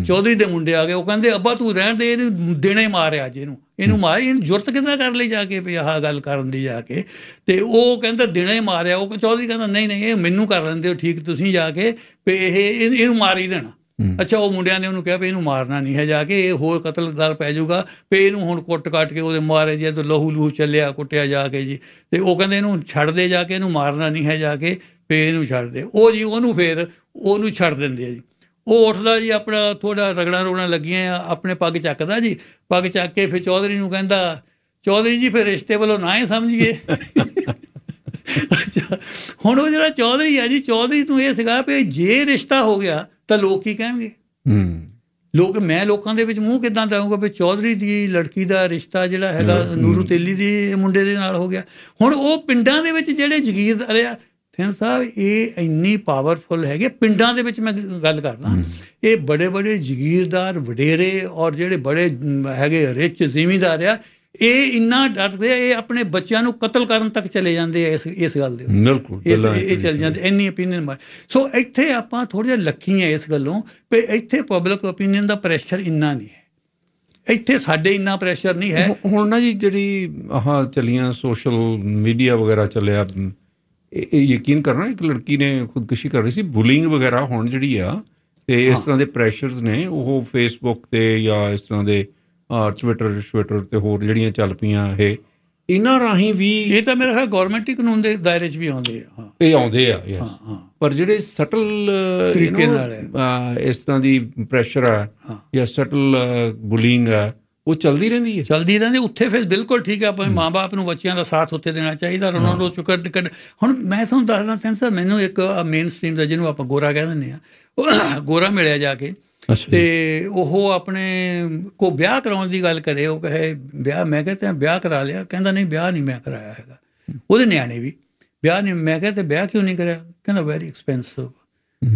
ਚੌਧਰੀ ਦੇ ਮੁੰਡੇ ਆ ਗਏ ਉਹ ਕਹਿੰਦੇ ਅੱਬਾ ਤੂੰ ਰਹਿਣ ਦੇ ਇਹਨੂੰ ਦੇਣੇ ਮਾਰਿਆ ਜੇ ਇਹਨੂੰ ਇਹਨੂੰ ਮਾਰ ਇਹਨੂੰ ਜੁਰਤ ਕਿਦਾਂ ਕਰ ਲਈ ਜਾ ਕੇ ਵੀ ਆਹ ਗੱਲ ਕਰਨ ਦੀ ਜਾ ਕੇ ਤੇ ਉਹ ਕਹਿੰਦਾ ਦੇਣੇ ਮਾਰਿਆ ਉਹ ਚੌਧਰੀ ਕਹਿੰਦਾ ਨਹੀਂ ਨਹੀਂ ਇਹ ਮੈਨੂੰ ਕਰ ਲੈਂਦੇ ਹੋ ਠੀਕ ਤੁਸੀਂ ਜਾ ਕੇ ਵੀ ਇਹ ਇਹਨੂੰ ਮਾਰ ਹੀ ਦੇਣਾ ਅੱਛਾ ਉਹ ਮੁੰਡਿਆਂ ਨੇ ਉਹਨੂੰ ਕਿਹਾ ਵੀ ਇਹਨੂੰ ਮਾਰਨਾ ਨਹੀਂ ਹੈ ਜਾ ਕੇ ਇਹ ਹੋਰ ਕਤਲ ਗੱਲ ਪੈ ਜਾਊਗਾ ਵੀ ਇਹਨੂੰ ਹੁਣ ਕੁੱਟ ਕੱਟ ਕੇ ਉਹਦੇ ਮਾਰੇ ਜੇ ਤਾਂ ਲਹੂ ਲਹੂ ਚੱਲਿਆ ਕੁੱਟਿਆ ਜਾ ਕੇ ਜੀ ਤੇ ਉਹ ਕਹਿੰਦੇ ਇਹਨੂੰ ਛੱਡ ਦੇ ਜਾ ਕੇ ਇਹਨੂੰ ਮਾਰਨਾ ਨਹੀਂ ਹੈ ਜਾ ਕੇ ਵੀ ਇਹਨੂੰ ਛੱਡ ਦੇ ਉਹ ਜੀ ਉਹਨੂੰ ਫੇਰ ਉਹਨੂੰ ਛੱਡ ਦਿੰਦੇ ਆ ਜੀ ਉਹ ਉੱਠਦਾ ਜੀ ਆਪਣਾ ਥੋੜਾ ਰਗੜਾ ਰੋਣਾ ਲੱਗੀਆਂ ਆਪਣੇ ਪੱਗ ਚੱਕਦਾ ਜੀ ਪੱਗ ਚੱਕ ਕੇ ਫਿਰ ਚੌਧਰੀ ਨੂੰ ਕਹਿੰਦਾ ਚੌਧਰੀ ਜੀ ਫਿਰ ਰਿਸ਼ਤੇ ਵੱਲੋਂ ਨਾ ਹੀ ਸਮਝੀਏ ਹੁਣ ਉਹ ਜਿਹੜਾ ਚੌਧਰੀ ਆ ਜੀ ਚੌਧਰੀ ਤੂੰ ਇਹ ਸਿਖਾ ਪਈ ਜੇ ਰਿਸ਼ਤਾ ਹੋ ਗਿਆ ਤਾਂ ਲੋਕ ਕੀ ਕਹਿਣਗੇ ਹੂੰ ਲੋਕ ਮੈਂ ਲੋਕਾਂ ਦੇ ਵਿੱਚ ਮੂੰਹ ਕਿਦਾਂ ਦਾਉਂਗਾ ਵੀ ਚੌਧਰੀ ਦੀ ਲੜਕੀ ਦਾ ਰਿਸ਼ਤਾ ਜਿਹੜਾ ਹੈਗਾ ਨੂਰੂ ਤੇਲੀ ਦੀ ਮੁੰਡੇ ਦੇ ਨਾਲ ਹੋ ਗਿਆ ਹੁਣ ਉਹ ਪਿੰਡਾਂ ਦੇ ਵਿੱਚ ਜਿਹੜੇ ਜ਼ਗੀਰਦਾਰ ਆ ਸਿੰਘ ਸਾਹਿਬ ਇਹ ਇੰਨੀ ਪਾਵਰਫੁਲ ਹੈਗੇ ਪਿੰਡਾਂ ਦੇ ਵਿੱਚ ਮੈਂ ਗੱਲ ਕਰਦਾ ਇਹ ਬੜੇ ਬੜੇ ਜ਼ਗੀਰਦਾਰ ਵਡੇਰੇ ਔਰ ਜਿਹੜੇ ਬੜੇ ਹੈਗੇ ਰਿਚ ਜ਼ਿਮੀਦਾਰ ਆ ਇਹ ਇੰਨਾ ਡਰਦੇ ਆ ਇਹ ਆਪਣੇ ਬੱਚਿਆਂ ਨੂੰ ਕਤਲ ਕਰਨ ਤੱਕ ਚਲੇ ਜਾਂਦੇ ਆ ਇਸ ਇਸ ਗੱਲ ਦੇ ਬਿਲਕੁਲ ਇਹ ਚਲ ਜਾਂਦੇ ਇੰਨੀ opinion ਮਾਰ ਸੋ ਇੱਥੇ ਆਪਾਂ ਥੋੜੇ ਜਿਹਾ ਲੱਕੀ ਆ ਇਸ ਗੱਲੋਂ ਕਿ ਇੱਥੇ ਪਬਲਿਕ opinion ਦਾ ਪ੍ਰੈਸ਼ਰ ਇੰਨਾ ਨਹੀਂ ਹੈ ਇੱਥੇ ਸਾਡੇ ਇੰਨਾ ਪ੍ਰੈਸ਼ਰ ਨਹੀਂ ਹੈ ਹੁਣ ਨਾ ਜੀ ਜਿਹੜੀ ਆਹ ਚਲੀਆਂ ਸੋਸ਼ਲ ਮੀਡੀਆ ਵਗੈਰਾ ਚੱਲਿਆ ਇਹ ਯਕੀਨ ਕਰਨਾ ਇੱਕ ਲੜਕੀ ਨੇ ਖੁਦਕੁਸ਼ੀ ਕਰ ਰਹੀ ਸੀ ਬੁਲਿੰਗ ਵਗੈਰਾ ਹੋਣ ਜਿਹੜੀ ਆ ਤੇ ਇਸ ਤਰ੍ਹਾਂ ਦੇ ਪ੍ਰੈਸ਼ਰਸ ਨੇ ਉਹ ਫੇਸਬੁੱਕ ਤੇ ਜਾਂ ਇਸ ਤਰ੍ਹਾਂ ਦੇ ਟਵਿੱਟਰ ਸ਼ਵਿੱਟਰ ਤੇ ਹੋਰ ਜਿਹੜੀਆਂ ਚੱਲ ਪਈਆਂ ਇਹ ਇਹਨਾਂ ਰਾਹੀਂ ਵੀ ਇਹ ਤਾਂ ਮੇਰੇ ਖਿਆਲ ਗਵਰਨਮੈਂਟ ਹੀ ਕਾਨੂੰਨ ਦੇ ਦਾਇਰੇ 'ਚ ਵੀ ਆਉਂਦੇ ਆ ਹਾਂ ਇਹ ਆਉਂਦੇ ਆ ਯਸ ਪਰ ਜਿਹੜੇ ਸਟਲ ਤਰੀਕੇ ਨਾਲ ਇਸ ਤਰ੍ਹਾਂ ਦੀ ਪ੍ਰੈਸ਼ਰ ਆ ਜਾਂ ਸਟਲ ਬੁਲਿੰਗ ਆ ਉਹ ਚਲਦੀ ਰਹਿੰਦੀ ਹੈ ਚਲਦੀ ਰਹਿੰਦੀ ਉੱਥੇ ਫਿਰ ਬਿਲਕੁਲ ਠੀਕ ਹੈ ਆਪਣੇ ਮਾਪੇ ਨੂੰ ਬੱਚਿਆਂ ਦਾ ਸਾਥ ਉੱਥੇ ਦੇਣਾ ਚਾਹੀਦਾ ਉਹਨਾਂ ਨੂੰ ਚੁਕਰ ਹੁਣ ਮੈਂ ਤੁਹਾਨੂੰ ਦੱਸਦਾ ਸੈਂਸਰ ਮੈਨੂੰ ਇੱਕ ਮੇਨ ਸਟ੍ਰੀਮ ਦਾ ਜਿਹਨੂੰ ਆਪਾਂ ਗੋਰਾ ਕਹਿੰਦੇ ਨੇ ਆ ਗੋਰਾ ਮਿਲਿਆ ਜਾ ਕੇ ਤੇ ਉਹ ਆਪਣੇ ਕੋ ਵਿਆਹ ਕਰਾਉਣ ਦੀ ਗੱਲ ਕਰੇ ਉਹ ਕਹੇ ਵਿਆਹ ਮੈਂ ਕਹਿੰਦਾ ਵਿਆਹ ਕਰਾ ਲਿਆ ਕਹਿੰਦਾ ਨਹੀਂ ਵਿਆਹ ਨਹੀਂ ਮੈਂ ਕਰਾਇਆ ਹੈਗਾ ਉਹਦੇ ਨਿਆਣੇ ਵੀ ਵਿਆਹ ਨਹੀਂ ਮੈਂ ਕਹਿੰਦਾ ਵਿਆਹ ਕਿਉਂ ਨਹੀਂ ਕਰਿਆ ਕਹਿੰਦਾ ਵੈਰੀ ਐਕਸਪੈਂਸਿਵ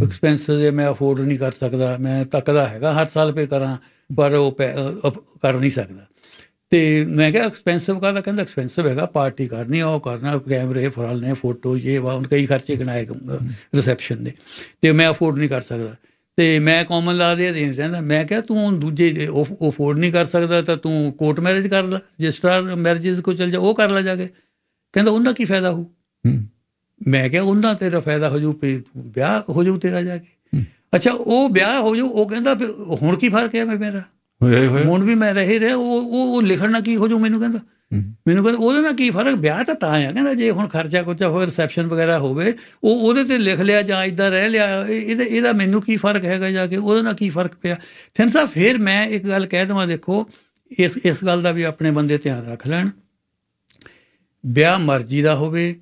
ਐਕਸਪੈਂਸਿਵ ਹੈ ਮੈਂ ਅਫੋਰਡ ਨਹੀਂ ਕਰ ਸਕਦਾ ਮੈਂ ਤੱਕਦਾ ਹੈਗਾ ਹਰ ਸਾਲ ਪੇ ਕਰਾਂ ਪਰ ਉਹ ਕਰ ਨਹੀਂ ਸਕਦਾ ਤੇ ਮੈਂ ਕਿਹਾ ਐਕਸਪੈਂਸਿਵ ਕਹਿੰਦਾ ਕਹਿੰਦਾ ਐਕਸਪੈਂਸਿਵ ਹੈਗਾ ਪਾਰਟੀ ਕਰਨੀ ਉਹ ਕਰਨਾ ਕੈਮਰੇ ਫਰਾਲ ਨੇ ਫੋਟੋ ਇਹ ਵਾ ਉਹਨਾਂ ਕਈ ਖਰਚੇ ਕਰੂੰਗਾ ਰਿਸੈਪਸ਼ਨ ਦੇ ਤੇ ਮੈਂ ਅਫੋਰਡ ਨਹੀਂ ਕਰ ਸਕਦਾ ਤੇ ਮੈਂ ਕਾਮਨ ਲਾ ਦੇ ਦੇਣ ਰਹਿੰਦਾ ਮੈਂ ਕਿਹਾ ਤੂੰ ਦੂਜੇ ਉਹ ਅਫੋਰਡ ਨਹੀਂ ਕਰ ਸਕਦਾ ਤਾਂ ਤੂੰ ਕੋਰਟ ਮੈਰਿਜ ਕਰ ਲੈ ਰਜਿਸਟਰਾਰ ਮੈਰਿਜਸ ਕੋ ਚਲ ਜਾ ਉਹ ਕਰ ਲੈ ਜਾ ਕੇ ਕਹਿੰਦਾ ਉਹਨਾਂ ਕੀ ਫਾਇਦਾ ਹੋ ਮੈਂ ਕਿਹਾ ਉਹਨਾਂ ਤੇਰਾ ਫਾਇਦਾ ਹੋ ਜੂ ਵਿਆਹ ਹੋ ਜੂ ਤੇਰਾ ਜਾ ਕੇ ਅੱਛਾ ਉਹ ਵਿਆਹ ਹੋ ਜੂ ਉਹ ਕਹਿੰਦਾ ਹੁਣ ਕੀ ਫਰਕ ਹੈ ਮੇਰਾ ਹੁਣ ਵੀ ਮੈਂ ਰਹੇ ਰਿਹਾ ਉਹ ਉਹ ਲਿਖਣਾ ਕੀ ਹੋ ਜੂ ਮੈਨੂੰ ਕਹਿੰਦਾ ਮੈਨੂੰ ਕਹਿੰਦਾ ਉਹਦੇ ਨਾਲ ਕੀ ਫਰਕ ਵਿਆਹ ਤਾਂ ਤਾਂ ਆ ਕਹਿੰਦਾ ਜੇ ਹੁਣ ਖਰਚਾ ਕੁਚਾ ਹੋਵੇ ਰਿਸੈਪਸ਼ਨ ਵਗੈਰਾ ਹੋਵੇ ਉਹ ਉਹਦੇ ਤੇ ਲਿਖ ਲਿਆ ਜਾਂ ਇਦਾਂ ਰਹਿ ਲਿਆ ਇਹਦਾ ਇਹਦਾ ਮੈਨੂੰ ਕੀ ਫਰਕ ਹੈਗਾ ਜਾ ਕੇ ਉਹਦੇ ਨਾਲ ਕੀ ਫਰਕ ਪਿਆ ਥਿੰਨ ਸਾਹਿਬ ਫੇਰ ਮੈਂ ਇੱਕ ਗੱਲ ਕਹਿ ਦਵਾਂ ਦੇਖੋ ਇਸ ਇਸ ਗੱਲ ਦਾ ਵੀ ਆਪਣੇ ਬੰਦੇ ਧਿਆਨ ਰੱਖ ਲੈਣ ਵਿਆਹ ਮਰਜ਼ੀ ਦਾ ਹੋਵੇ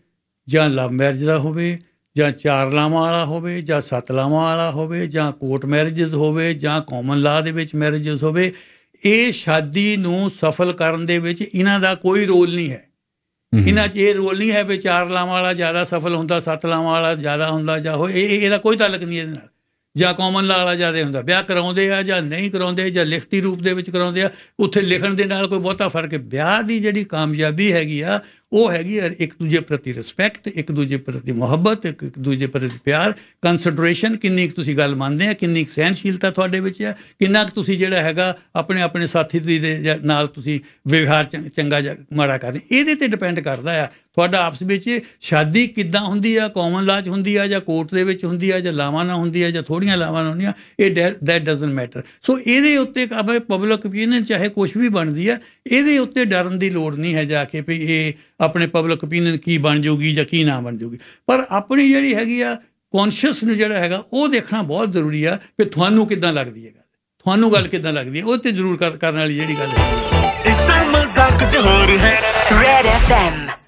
ਜਾਂ ਲਵ ਮੈਰਿਜ ਦਾ ਹੋਵੇ ਜਾਂ ਚਾਰ ਲਾਵਾਂ ਵਾਲਾ ਹੋਵੇ ਜਾਂ ਸੱਤ ਲਾਵਾਂ ਵਾਲਾ ਹੋਵੇ ਜਾਂ ਕੋਰਟ ਮੈਰਿਜਸ ਹੋਵੇ ਜਾਂ ਕਾਮਨ ਲਾ ਦੇ ਵਿੱਚ ਮੈਰਿਜਸ ਹੋਵੇ ਇਹ ਸ਼ਾਦੀ ਨੂੰ ਸਫਲ ਕਰਨ ਦੇ ਵਿੱਚ ਇਹਨਾਂ ਦਾ ਕੋਈ ਰੋਲ ਨਹੀਂ ਹੈ ਇਹਨਾਂ 'ਚ ਇਹ ਰੋਲ ਨਹੀਂ ਹੈ ਵੀ ਚਾਰ ਲਾਵਾਂ ਵਾਲਾ ਜ਼ਿਆਦਾ ਸਫਲ ਹੁੰਦਾ ਸੱਤ ਲਾਵਾਂ ਵਾਲਾ ਜ਼ਿਆਦਾ ਹੁੰਦਾ ਜਾਂ ਹੋ ਇਹ ਇਹਦਾ ਕੋਈ ਤਾਲਕ ਨਹੀਂ ਇਹਦੇ ਨਾਲ ਜਾਂ ਕਾਮਨ ਲਾ ਵਾਲਾ ਜ਼ਿਆਦਾ ਹੁੰਦਾ ਵਿਆਹ ਕਰਾਉਂਦੇ ਆ ਜਾਂ ਨਹੀਂ ਕਰਾਉਂਦੇ ਜਾਂ ਲਿਖਤੀ ਰੂਪ ਦੇ ਵਿੱਚ ਕਰਾਉਂਦੇ ਆ ਉੱਥੇ ਲਿਖਣ ਦੇ ਨਾਲ ਕੋਈ ਬਹੁਤਾ ਫਰਕ ਹੈ ਵਿਆਹ ਦੀ ਜਿਹੜੀ ਕਾਮਯਾਬੀ ਹੈਗੀ ਆ ਉਹ ਹੈਗੀ ਹੈ ਇੱਕ ਦੂਜੇ ਪ੍ਰਤੀ ਰਿਸਪੈਕਟ ਇੱਕ ਦੂਜੇ ਪ੍ਰਤੀ ਮੁਹੱਬਤ ਇੱਕ ਦੂਜੇ ਪ੍ਰਤੀ ਪਿਆਰ ਕਨਸਿਡਰੇਸ਼ਨ ਕਿੰਨੀ ਕੁ ਤੁਸੀਂ ਗੱਲ ਮੰਨਦੇ ਆ ਕਿੰਨੀ ਕੁ ਸਹਿਨਸ਼ੀਲਤਾ ਤੁਹਾਡੇ ਵਿੱਚ ਹੈ ਕਿੰਨਾ ਕੁ ਤੁਸੀਂ ਜਿਹੜਾ ਹੈਗਾ ਆਪਣੇ ਆਪਣੇ ਸਾਥੀ ਦੇ ਨਾਲ ਤੁਸੀਂ ਵਿਵਹਾਰ ਚੰਗਾ ਮਾੜਾ ਕਰਦੇ ਇਹਦੇ ਤੇ ਡਿਪੈਂਡ ਕਰਦਾ ਆ ਤੁਹਾਡਾ ਆਪਸ ਵਿੱਚ ਸ਼ਾਦੀ ਕਿੱਦਾਂ ਹੁੰਦੀ ਆ ਕਾਮਨ ਲਾਜ ਹੁੰਦੀ ਆ ਜਾਂ ਕੋਰਟ ਦੇ ਵਿੱਚ ਹੁੰਦੀ ਆ ਜਾਂ ਲਾਵਾਂ ਨਾ ਹੁੰਦੀ ਆ ਜਾਂ ਥੋੜੀਆਂ ਲਾਵਾਂ ਹੁੰਦੀਆਂ ਇਹ ਦੈਟ ਡਸਨਟ ਮੈਟਰ ਸੋ ਇਹਦੇ ਉੱਤੇ ਆਪੇ ਪਬਲਿਕ ਓਪੀਨੀਅਨ ਚਾਹੇ ਕੁਝ ਵੀ ਬਣਦੀ ਆ ਇਹਦੇ ਉੱਤੇ ਡਰਨ ਦੀ ਲੋੜ ਨਹੀਂ ਹੈ ਜਾ ਕੇ ਵੀ ਇਹ ਆਪਣੇ ਪਬਲਿਕ ਓਪੀਨੀਅਨ ਕੀ ਬਣ ਜਾਊਗੀ ਜਾਂ ਕੀ ਨਾ ਬਣ ਜਾਊਗੀ ਪਰ ਆਪਣੀ ਜਿਹੜੀ ਹੈਗੀ ਆ ਕੌਨਸ਼ੀਅਸ ਨੂੰ ਜਿਹੜਾ ਹੈਗਾ ਉਹ ਦੇਖਣਾ ਬਹੁਤ ਜ਼ਰੂਰੀ ਆ ਕਿ ਤੁਹਾਨੂੰ ਕਿਦਾਂ ਲੱਗਦੀ ਹੈ ਗੱਲ ਤੁਹਾਨੂੰ ਗੱਲ ਕਿਦਾਂ ਲੱਗਦੀ ਹੈ ਉਹ ਤੇ ਜ਼ਰੂਰ ਕਰਨ ਵਾਲੀ ਜਿਹੜੀ ਗੱਲ ਹੈ ਇਸ ਦਾ ਮਜ਼ਾਕ ਚ ਹੈ ਰੈਡ ਐਫ ਐਮ